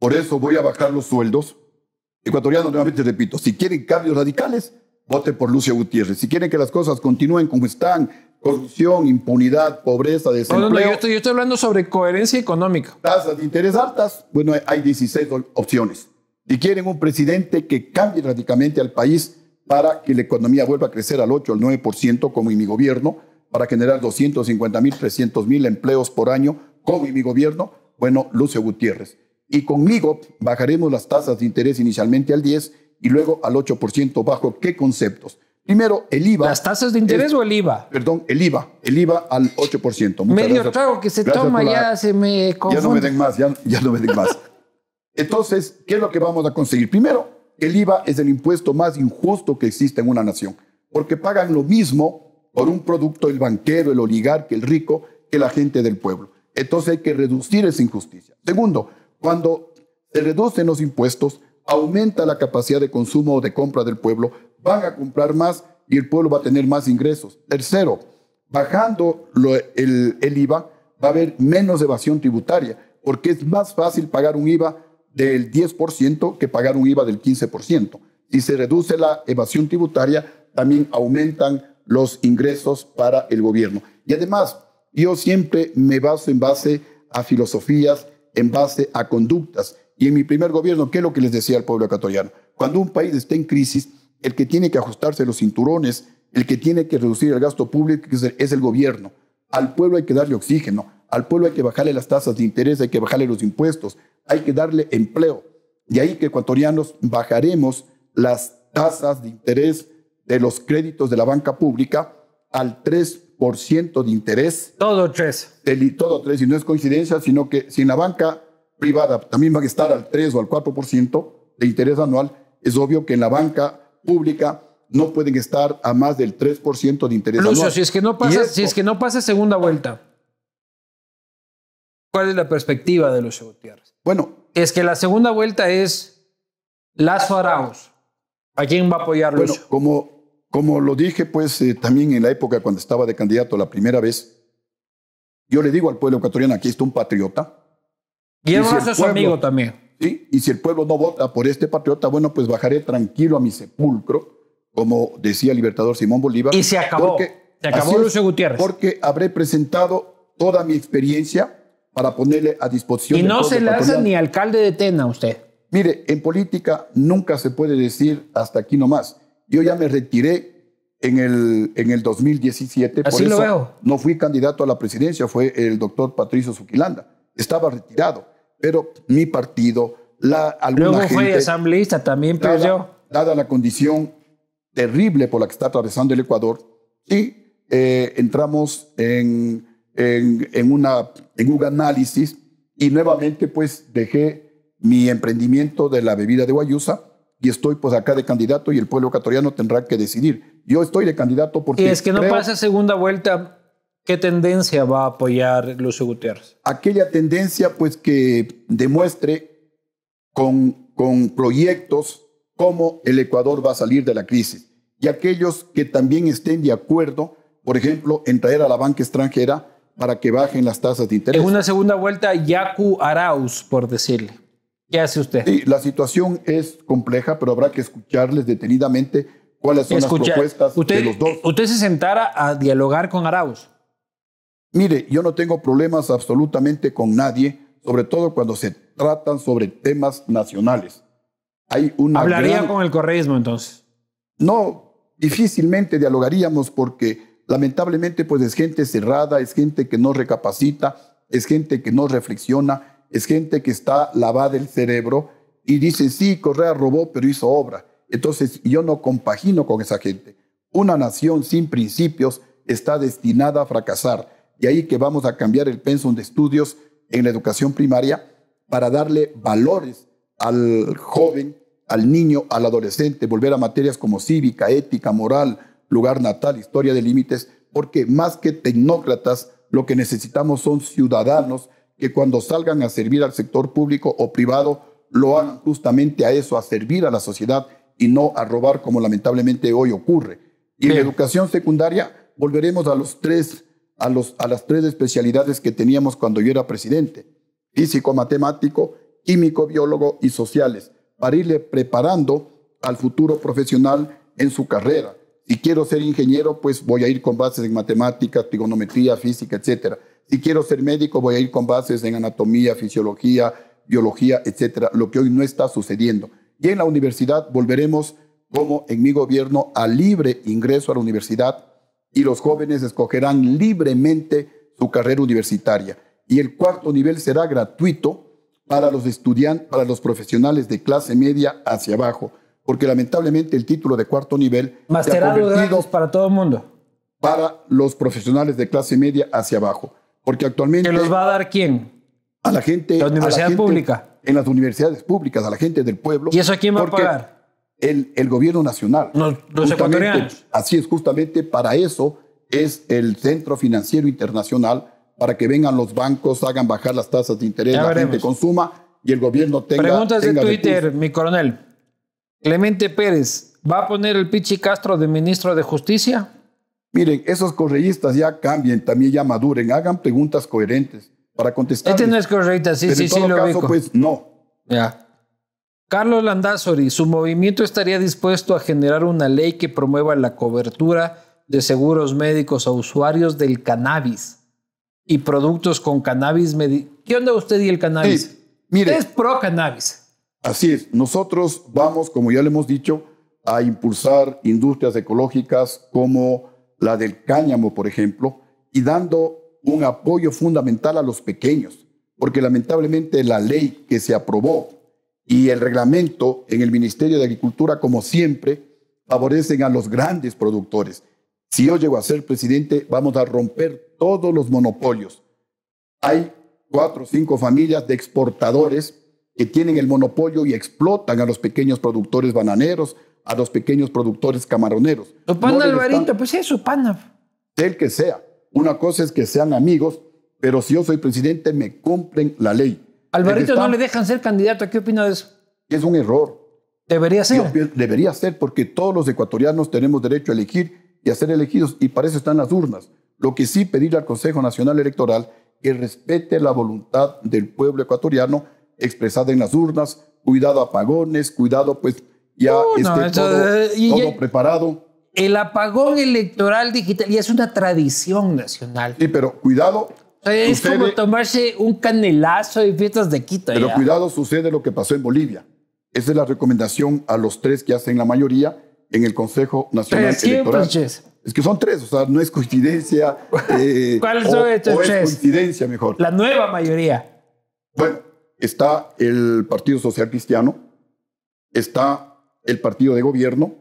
por eso voy a bajar los sueldos. Ecuatoriano, nuevamente repito, si quieren cambios radicales, Vote por Lucio Gutiérrez. Si quieren que las cosas continúen como están, corrupción, impunidad, pobreza, desempleo. yo, estoy, hablando sobre coherencia económica. Tasas de interés altas, bueno, hay 16 opciones. Si quieren un presidente que cambie radicalmente al país para que la economía vuelva a crecer al 8, al 9%, como en mi gobierno, para generar 250 mil, 300 mil empleos por año, como en mi gobierno, bueno, Lucio Gutiérrez. Y conmigo bajaremos las tasas de interés inicialmente al 10 y luego al 8% bajo qué conceptos. Primero, el IVA. ¿Las tasas de interés o el IVA? Perdón, el IVA. El IVA al 8%. Medio trago que se toma, ya se me confunde. Ya no me den más, ya, ya no me den más. Entonces, ¿qué es lo que vamos a conseguir? Primero, el IVA es el impuesto más injusto que existe en una nación, porque pagan lo mismo por un producto el banquero, el oligarca, el rico, que la gente del pueblo. Entonces hay que reducir esa injusticia. Segundo, cuando se reducen los impuestos, aumenta la capacidad de consumo o de compra del pueblo, van a comprar más y el pueblo va a tener más ingresos. Tercero, bajando el, el IVA, va a haber menos evasión tributaria, porque es más fácil pagar un IVA del 10% que pagar un IVA del 15%. Si se reduce la evasión tributaria, también aumentan los ingresos para el gobierno. Y además, yo siempre me baso en base a filosofías, en base a conductas. Y en mi primer gobierno, ¿qué es lo que les decía al pueblo ecuatoriano? Cuando un país está en crisis, el que tiene que ajustarse los cinturones, el que tiene que reducir el gasto público es el gobierno. Al pueblo hay que darle oxígeno, al pueblo hay que bajarle las tasas de interés, hay que bajarle los impuestos, hay que darle empleo. Y ahí que ecuatorianos bajaremos las tasas de interés de los créditos de la banca pública al 3% de interés. Todo 3. todo 3, y no es coincidencia, sino que si la banca privada también van a estar al 3 o al 4% de interés anual, es obvio que en la banca pública no pueden estar a más del 3% de interés anual. si es que no pasa, si es que no pasa segunda vuelta, ¿cuál es la perspectiva de los Gutiérrez? Bueno, es que la segunda vuelta es Lazo Arauz. ¿A quién va a apoyar Lucio? como, lo dije, pues eh, también en la época cuando estaba de candidato la primera vez, yo le digo al pueblo ecuatoriano, aquí está un patriota, él a es su amigo también. ¿sí? Y si el pueblo no vota por este patriota, bueno, pues bajaré tranquilo a mi sepulcro, como decía el libertador Simón Bolívar. Y se acabó. se acabó Lucio Gutiérrez. Porque habré presentado toda mi experiencia para ponerle a disposición. Y no se le hace ni alcalde de Tena usted. Mire, en política nunca se puede decir hasta aquí nomás. Yo ya me retiré en el, en el 2017. Así lo veo. No fui candidato a la presidencia, fue el doctor Patricio Zuquilanda. Estaba retirado pero mi partido, la, alguna Luego fue asambleísta, también pero Dada, dada, la condición terrible por la que está atravesando el Ecuador, y eh, entramos en, en, una, en un análisis y nuevamente pues dejé mi emprendimiento de la bebida de Guayusa y estoy pues acá de candidato y el pueblo ecuatoriano tendrá que decidir. Yo estoy de candidato porque... Y es que no pasa segunda vuelta ¿Qué tendencia va a apoyar Lucio Gutiérrez? Aquella tendencia pues que demuestre con, con proyectos cómo el Ecuador va a salir de la crisis. Y aquellos que también estén de acuerdo, por ejemplo, en traer a la banca extranjera para que bajen las tasas de interés. En una segunda vuelta, Yacu Arauz, por decirle. ¿Qué hace usted? la situación es compleja, pero habrá que escucharles detenidamente cuáles son las propuestas de los dos. Usted se sentara a dialogar con Arauz. Mire, yo no tengo problemas absolutamente con nadie, sobre todo cuando se tratan sobre temas nacionales. Hay ¿Hablaría con el correísmo entonces? No, difícilmente dialogaríamos porque lamentablemente pues es gente cerrada, es gente que no recapacita, es gente que no reflexiona, es gente que está lavada el cerebro y dice, sí, Correa robó, pero hizo obra. Entonces yo no compagino con esa gente. Una nación sin principios está destinada a fracasar de ahí que vamos a cambiar el pensum de estudios en la educación primaria para darle valores al joven, al niño, al adolescente, volver a materias como cívica, ética, moral, lugar natal, historia de límites, porque más que tecnócratas, lo que necesitamos son ciudadanos que cuando salgan a servir al sector público o privado, lo hagan justamente a eso, a servir a la sociedad y no a robar como lamentablemente hoy ocurre. Y en la educación secundaria volveremos a los tres a, las tres especialidades que teníamos cuando yo era presidente, físico, matemático, químico, biólogo y sociales, para irle preparando al futuro profesional en su carrera. Si quiero ser ingeniero, pues voy a ir con bases en matemáticas, trigonometría, física, etcétera. Si quiero ser médico, voy a ir con bases en anatomía, fisiología, biología, etcétera, lo que hoy no está sucediendo. Y en la universidad volveremos, como en mi gobierno, a libre ingreso a la universidad y los jóvenes escogerán libremente su carrera universitaria. Y el cuarto nivel será gratuito para los estudiantes, para los profesionales de clase media hacia abajo, porque lamentablemente el título de cuarto nivel Masterado se ha convertido para todo el mundo. Para los profesionales de clase media hacia abajo, porque actualmente ¿Que los va a dar quién? A la gente, la universidad pública. En las universidades públicas, a la gente del pueblo. ¿Y eso a quién va a pagar? el, gobierno nacional. Los, Así es, justamente para eso es el Centro Financiero Internacional, para que vengan los bancos, hagan bajar las tasas de interés, la gente consuma y el gobierno tenga... Preguntas Twitter, mi coronel. Clemente Pérez, ¿va a poner el Pichi Castro de ministro de Justicia? Miren, esos correístas ya cambien, también ya maduren, hagan preguntas coherentes para contestar. Este no es correísta, sí, sí, en todo sí, caso, pues no. Ya. Carlos Landazori, su movimiento estaría dispuesto a generar una ley que promueva la cobertura de seguros médicos a usuarios del cannabis y productos con cannabis. ¿Qué onda usted y el cannabis? es pro cannabis. Así es. Nosotros vamos, como ya le hemos dicho, a impulsar industrias ecológicas como la del cáñamo, por ejemplo, y dando un apoyo fundamental a los pequeños, porque lamentablemente la ley que se aprobó y el reglamento en el Ministerio de Agricultura, como siempre, favorecen a los grandes productores. Si yo llego a ser presidente, vamos a romper todos los monopolios. Hay cuatro o cinco familias de exportadores que tienen el monopolio y explotan a los pequeños productores bananeros, a los pequeños productores camaroneros. Los pana, Alvarito, pues eso, pana. Del que sea. Una cosa es que sean amigos, pero si yo soy presidente, me cumplen la ley. Alvarito no le dejan ser candidato. ¿Qué opina de eso? Es un error. Debería ser. debería ser porque todos los ecuatorianos tenemos derecho a elegir y a ser elegidos y para eso están las urnas. Lo que sí pedir al Consejo Nacional Electoral que respete la voluntad del pueblo ecuatoriano expresada en las urnas, cuidado apagones, cuidado pues ya este, todo, eh, preparado. El apagón electoral digital y es una tradición nacional. Sí, pero cuidado es como tomarse un canelazo y fiestas de Quito. Pero cuidado, sucede lo que pasó en Bolivia. Esa es la recomendación a los tres que hacen la mayoría en el Consejo Nacional Electoral. es que son tres, o sea, no es coincidencia. Eh, <laughs> ¿Cuáles son estos tres? Es coincidencia, mejor. La nueva mayoría. Bueno, está el Partido Social Cristiano, está el Partido de Gobierno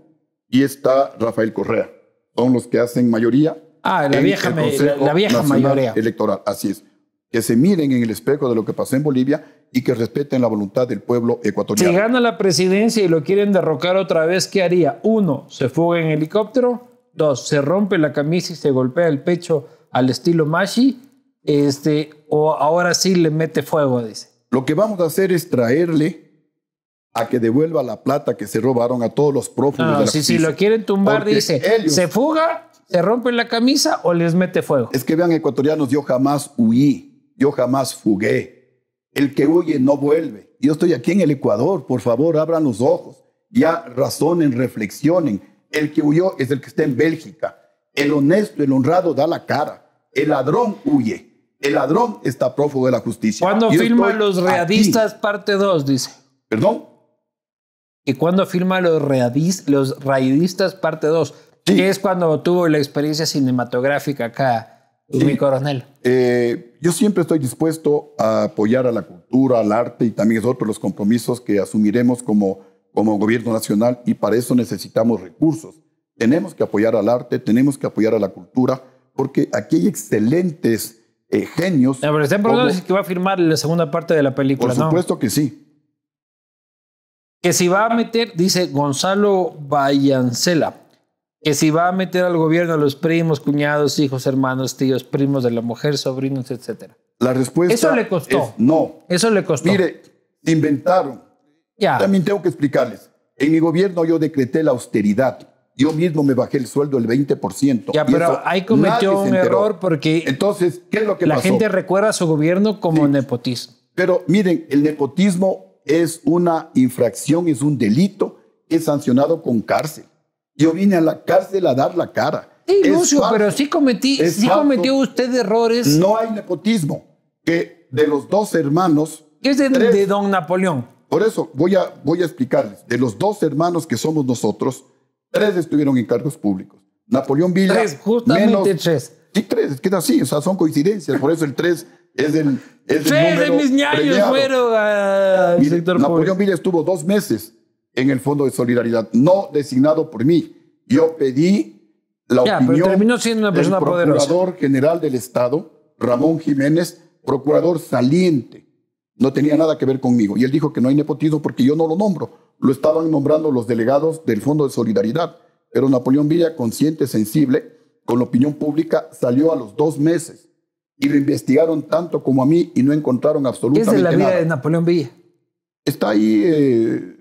y está Rafael Correa. Son los que hacen mayoría Ah, la vieja, la, vieja mayoría. Electoral, así es. Que se miren en el espejo de lo que pasó en Bolivia y que respeten la voluntad del pueblo ecuatoriano. Si gana la presidencia y lo quieren derrocar otra vez, ¿qué haría? Uno, se fuga en helicóptero. Dos, se rompe la camisa y se golpea el pecho al estilo Mashi. Este, o ahora sí le mete fuego, dice. Lo que vamos a hacer es traerle a que devuelva la plata que se robaron a todos los prófugos. de la si, si, lo quieren tumbar, dice, se fuga, ¿Se rompen la camisa o les mete fuego? Es que vean, ecuatorianos, yo jamás huí, yo jamás fugué. El que huye no vuelve. Yo estoy aquí en el Ecuador, por favor, abran los ojos. Ya razonen, reflexionen. El que huyó es el que está en Bélgica. El honesto, el honrado da la cara. El ladrón huye. El ladrón está prófugo de la justicia. ¿Cuándo firman Los Readistas parte 2? Dice. ¿Perdón? ¿Y cuándo filma Los, los Raidistas parte 2? es cuando tuvo la experiencia cinematográfica acá, mi coronel. Eh, yo siempre estoy dispuesto a apoyar a la cultura, al arte y también es otro de los compromisos que asumiremos como, como gobierno nacional y para eso necesitamos recursos. Tenemos que apoyar al arte, tenemos que apoyar a la cultura, porque aquí hay excelentes eh, genios. pero que va a firmar la segunda parte de la película, Por supuesto que sí. Que si va a meter, dice Gonzalo Vallancela, que si va a meter al gobierno a los primos, cuñados, hijos, hermanos, tíos, primos de la mujer, sobrinos, etcétera. La respuesta Eso le costó. no. Eso le costó. Mire, inventaron. Ya. También tengo que explicarles. En mi gobierno yo decreté la austeridad. Yo mismo me bajé el sueldo el 20%. Ya, pero ahí cometió un error porque Entonces, ¿qué es lo que la gente recuerda a su gobierno como nepotismo. Pero miren, el nepotismo es una infracción, es un delito, es sancionado con cárcel. Yo vine a la cárcel a dar la cara. Sí, Lucio, pero sí, cometí, cometió usted errores. No hay nepotismo. Que de los dos hermanos. ¿Qué es de, don Napoleón? Por eso voy a, voy a explicarles. De los dos hermanos que somos nosotros, tres estuvieron en cargos públicos. Napoleón Villa. Tres, justamente tres. Sí, tres, es así, o sea, son coincidencias. Por eso el tres es el. Es tres número de mis ñaños fueron al sector Napoleón Villa estuvo dos meses en el Fondo de Solidaridad, no designado por mí. Yo pedí la opinión del Procurador General del Estado, Ramón Jiménez, procurador saliente. No tenía nada que ver conmigo. Y él dijo que no hay nepotismo porque yo no lo nombro. Lo estaban nombrando los delegados del Fondo de Solidaridad. Pero Napoleón Villa, consciente, sensible, con la opinión pública, salió a los dos meses. Y lo investigaron tanto como a mí y no encontraron absolutamente nada. ¿Qué es de la vida de Napoleón Villa? Está ahí... Eh,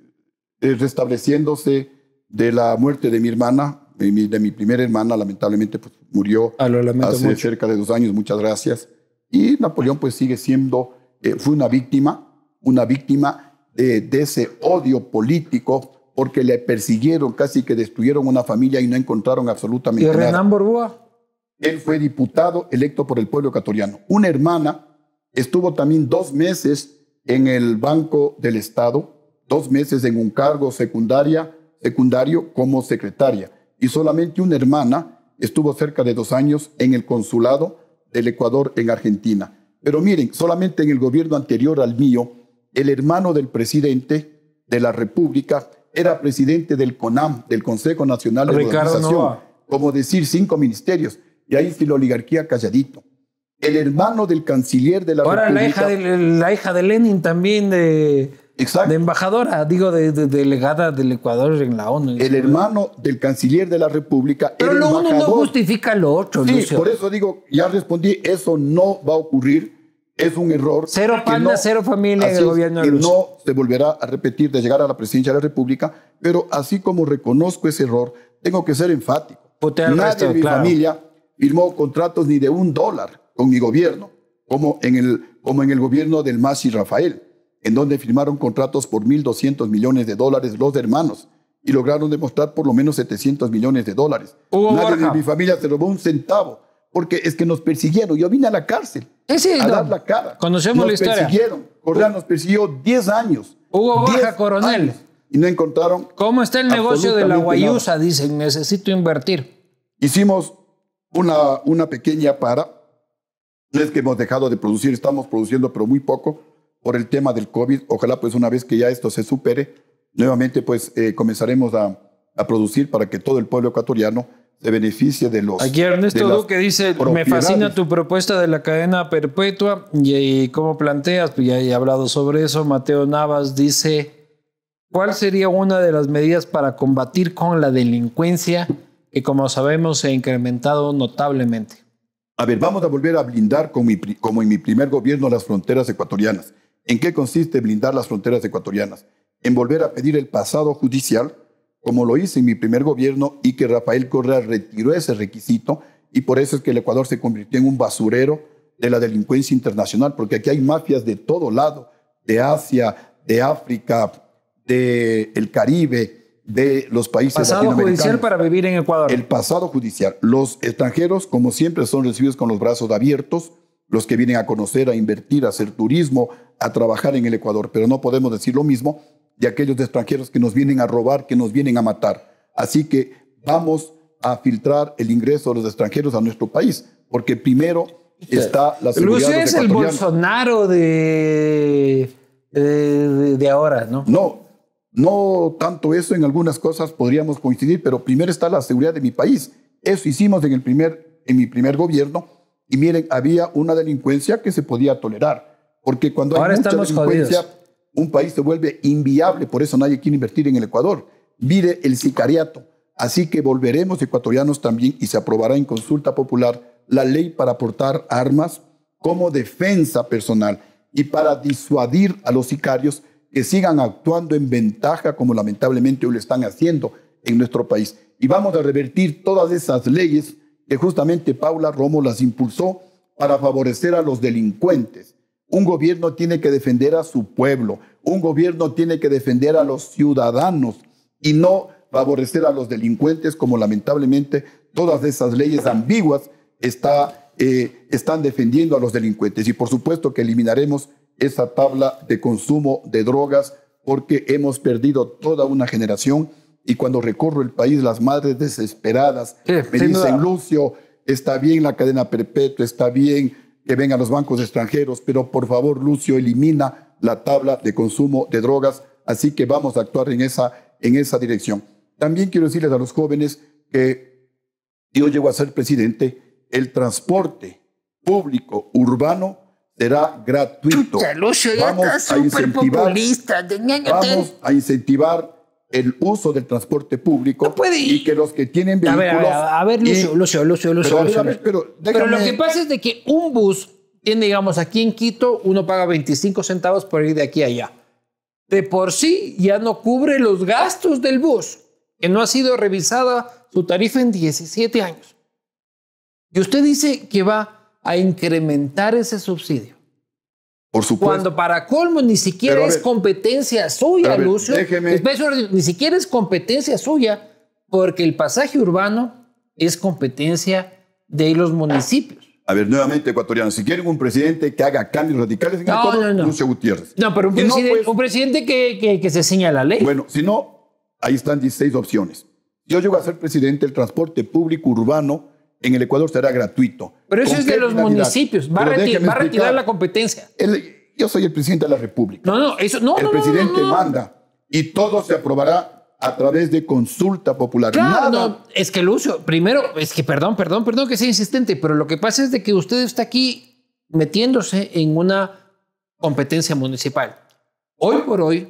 eh, restableciéndose de la muerte de mi hermana, de mi, primera hermana, lamentablemente pues, murió ah, hace cerca de dos años, muchas gracias. Y Napoleón pues sigue siendo, eh, fue una víctima, una víctima de, ese odio político porque le persiguieron, casi que destruyeron una familia y no encontraron absolutamente nada. ¿Y Renan Borbúa? Él fue diputado electo por el pueblo ecuatoriano. Una hermana estuvo también dos meses en el Banco del Estado, dos meses en un cargo secundaria, secundario como secretaria y solamente una hermana estuvo cerca de dos años en el consulado del Ecuador en Argentina. Pero miren, solamente en el gobierno anterior al mío, el hermano del presidente de la República era presidente del CONAM, del Consejo Nacional de Ricardo como decir cinco ministerios, y ahí sí la oligarquía calladito. El hermano del canciller de la Ahora República. Ahora la hija de Lenin también de Exacto. de embajadora, digo, de, delegada del Ecuador en la ONU. El hermano del canciller de la República. Pero lo uno no justifica lo otro. por eso digo, ya respondí, eso no va a ocurrir. Es un error. Cero panda, cero familia del gobierno de No se volverá a repetir de llegar a la presidencia de la República, pero así como reconozco ese error, tengo que ser enfático. Nadie de mi familia firmó contratos ni de un dólar con mi gobierno, como en el, como en el gobierno del Masi Rafael en donde firmaron contratos por 1.200 millones de dólares los hermanos y lograron demostrar por lo menos 700 millones de dólares. Nadie de mi familia se robó un centavo porque es que nos persiguieron. Yo vine a la cárcel a dar la cara. Conocemos nos la historia. Nos persiguieron. Correa nos persiguió 10 años. Hugo Borja, coronel. y no encontraron. ¿Cómo está el negocio de la guayusa? Dicen, necesito invertir. Hicimos una, una pequeña para. No es que hemos dejado de producir, estamos produciendo, pero muy poco por el tema del COVID. Ojalá pues una vez que ya esto se supere, nuevamente pues eh, comenzaremos a, producir para que todo el pueblo ecuatoriano se beneficie de los... Aquí Ernesto Duque dice, me fascina tu propuesta de la cadena perpetua y, cómo planteas, pues ya he hablado sobre eso, Mateo Navas dice, ¿cuál sería una de las medidas para combatir con la delincuencia que como sabemos se ha incrementado notablemente? A ver, vamos a volver a blindar como en mi primer gobierno las fronteras ecuatorianas ¿En qué consiste blindar las fronteras ecuatorianas? En volver a pedir el pasado judicial, como lo hice en mi primer gobierno, y que Rafael Correa retiró ese requisito, y por eso es que el Ecuador se convirtió en un basurero de la delincuencia internacional, porque aquí hay mafias de todo lado, de Asia, de África, del Caribe, de los países pasado judicial para vivir en Ecuador. El pasado judicial. Los extranjeros, como siempre, son recibidos con los brazos abiertos los que vienen a conocer, a invertir, a hacer turismo, a trabajar en el Ecuador, pero no podemos decir lo mismo de aquellos extranjeros que nos vienen a robar, que nos vienen a matar. Así que vamos a filtrar el ingreso de los extranjeros a nuestro país, porque primero está la seguridad de usted es el Bolsonaro de, de, ahora, ¿no? No, no tanto eso, en algunas cosas podríamos coincidir, pero primero está la seguridad de mi país. Eso hicimos en, el primer, en mi primer gobierno y miren, había una delincuencia que se podía tolerar, porque cuando hay mucha delincuencia, un país se vuelve inviable, por eso nadie quiere invertir en el Ecuador. Mire el sicariato. Así que volveremos ecuatorianos también y se aprobará en consulta popular la ley para aportar armas como defensa personal y para disuadir a los sicarios que sigan actuando en ventaja como lamentablemente hoy lo están haciendo en nuestro país. Y vamos a revertir todas esas leyes que justamente Paula Romo las impulsó para favorecer a los delincuentes. Un gobierno tiene que defender a su pueblo, un gobierno tiene que defender a los ciudadanos y no favorecer a los delincuentes como lamentablemente todas esas leyes ambiguas eh, están defendiendo a los delincuentes. Y por supuesto que eliminaremos esa tabla de consumo de drogas porque hemos perdido toda una generación y cuando recorro el país, las madres desesperadas me dicen, Lucio, está bien la cadena perpetua, está bien que vengan los bancos extranjeros, pero por favor, Lucio, elimina la tabla de consumo de drogas. Así que vamos a actuar en esa, en esa dirección. También quiero decirles a los jóvenes que yo llego a ser presidente, el transporte público urbano será gratuito. vamos a incentivar, Vamos a incentivar el uso del transporte público y que los que tienen vehículos... A ver, Lucio, Lucio, Lucio, pero, lo que pasa es de que un bus, en, digamos, aquí en Quito, uno paga 25 centavos por ir de aquí a allá. De por sí ya no cubre los gastos del bus, que no ha sido revisada su tarifa en 17 años. Y usted dice que va a incrementar ese subsidio. Cuando para colmo ni siquiera es competencia suya, Lucio. Déjeme. ni siquiera es competencia suya, porque el pasaje urbano es competencia de los municipios. A ver, nuevamente ecuatoriano, si quieren un presidente que haga cambios radicales en no, el no, no. Lucio Gutiérrez. No, pero un, presidente, pues, un presidente que, que, se señala la ley. Bueno, si no, ahí están 16 opciones. Yo llego a ser presidente, del transporte público urbano en el Ecuador será gratuito. Pero eso es de los municipios. Va, a retirar la competencia. yo soy el presidente de la República. No, no, eso no. El presidente manda y todo se aprobará a través de consulta popular. Claro, no, es que Lucio, primero, es que perdón, perdón, perdón que sea insistente, pero lo que pasa es de que usted está aquí metiéndose en una competencia municipal. Hoy por hoy,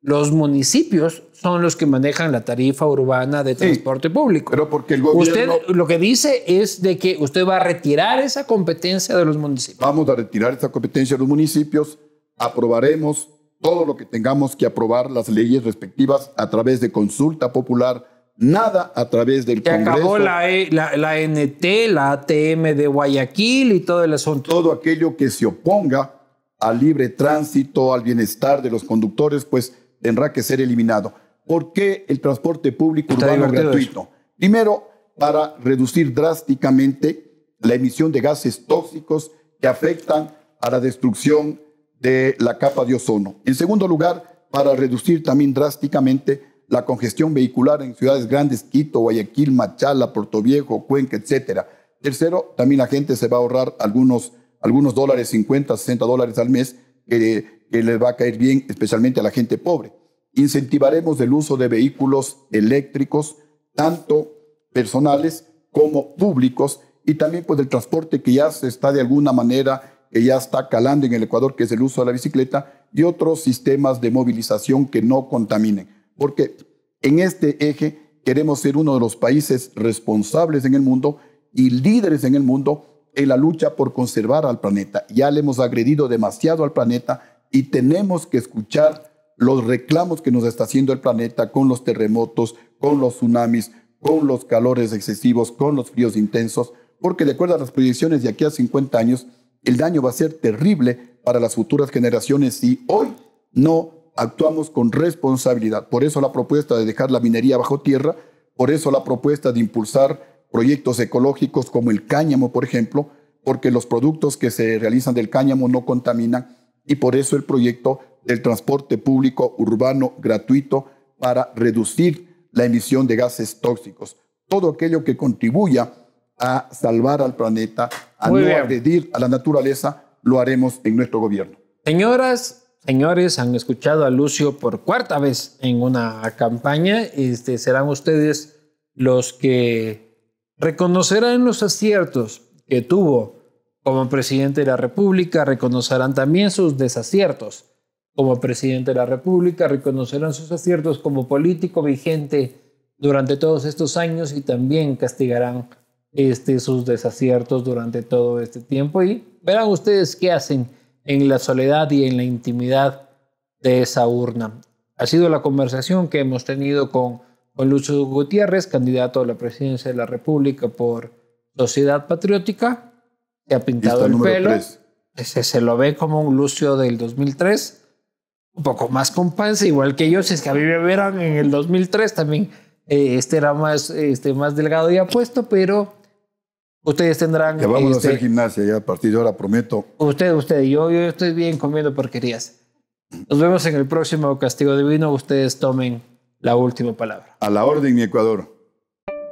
los municipios son los que manejan la tarifa urbana de transporte público. Pero porque el gobierno... Usted lo que dice es de que usted va a retirar esa competencia de los municipios. Vamos a retirar esa competencia de los municipios, aprobaremos todo lo que tengamos que aprobar las leyes respectivas a través de consulta popular, nada a través del Se Congreso. acabó la, NT, e, la ATM de Guayaquil y todo el asunto. Todo aquello que se oponga al libre tránsito, al bienestar de los conductores, pues tendrá que ser eliminado. ¿Por qué el transporte público urbano gratuito? Primero, para reducir drásticamente la emisión de gases tóxicos que afectan a la destrucción de la capa de ozono. En segundo lugar, para reducir también drásticamente la congestión vehicular en ciudades grandes, Quito, Guayaquil, Machala, Puerto Viejo, Cuenca, etc. Tercero, también la gente se va a ahorrar algunos, algunos dólares, 50, 60 dólares al mes que, les va a caer bien, especialmente a la gente pobre. Incentivaremos el uso de vehículos eléctricos, tanto personales como públicos, y también pues el transporte que ya se está de alguna manera, que eh, ya está calando en el Ecuador, que es el uso de la bicicleta, y otros sistemas de movilización que no contaminen. Porque en este eje queremos ser uno de los países responsables en el mundo y líderes en el mundo en la lucha por conservar al planeta. Ya le hemos agredido demasiado al planeta y tenemos que escuchar los reclamos que nos está haciendo el planeta con los terremotos, con los tsunamis, con los calores excesivos, con los fríos intensos, porque de acuerdo a las predicciones de aquí a 50 años, el daño va a ser terrible para las futuras generaciones si hoy no actuamos con responsabilidad. Por eso la propuesta de dejar la minería bajo tierra, por eso la propuesta de impulsar proyectos ecológicos como el cáñamo, por ejemplo, porque los productos que se realizan del cáñamo no contaminan y por eso el proyecto del transporte público urbano gratuito para reducir la emisión de gases tóxicos. Todo aquello que contribuya a salvar al planeta, a no agredir a la naturaleza, lo haremos en nuestro gobierno. Señoras, señores, han escuchado a Lucio por cuarta vez en una campaña. Este, serán ustedes los que Reconocerán los aciertos que tuvo como presidente de la República, reconocerán también sus desaciertos como presidente de la República, reconocerán sus aciertos como político vigente durante todos estos años y también castigarán este, sus desaciertos durante todo este tiempo y verán ustedes qué hacen en la soledad y en la intimidad de esa urna. Ha sido la conversación que hemos tenido con Lucio Gutiérrez, candidato a la presidencia de la República por Sociedad Patriótica, se ha pintado el pelo. Ese se lo ve como un Lucio del 2003, un poco más con panza, igual que yo, si es que a mí me verán en el 2003 también. Eh, este era más, este, más delgado y apuesto, pero ustedes tendrán... Ya vamos a este, hacer gimnasia ya a partir de ahora, prometo. Usted, usted, yo, yo estoy bien comiendo porquerías. Nos vemos en el próximo Castigo Divino. Ustedes tomen la última palabra. A la orden, mi Ecuador.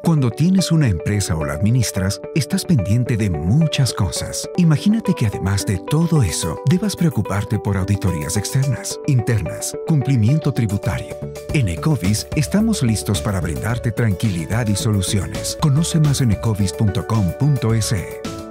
Cuando tienes una empresa o la administras, estás pendiente de muchas cosas. Imagínate que además de todo eso, debas preocuparte por auditorías externas, internas, cumplimiento tributario. En Ecovis estamos listos para brindarte tranquilidad y soluciones. Conoce más en ecovis.com.se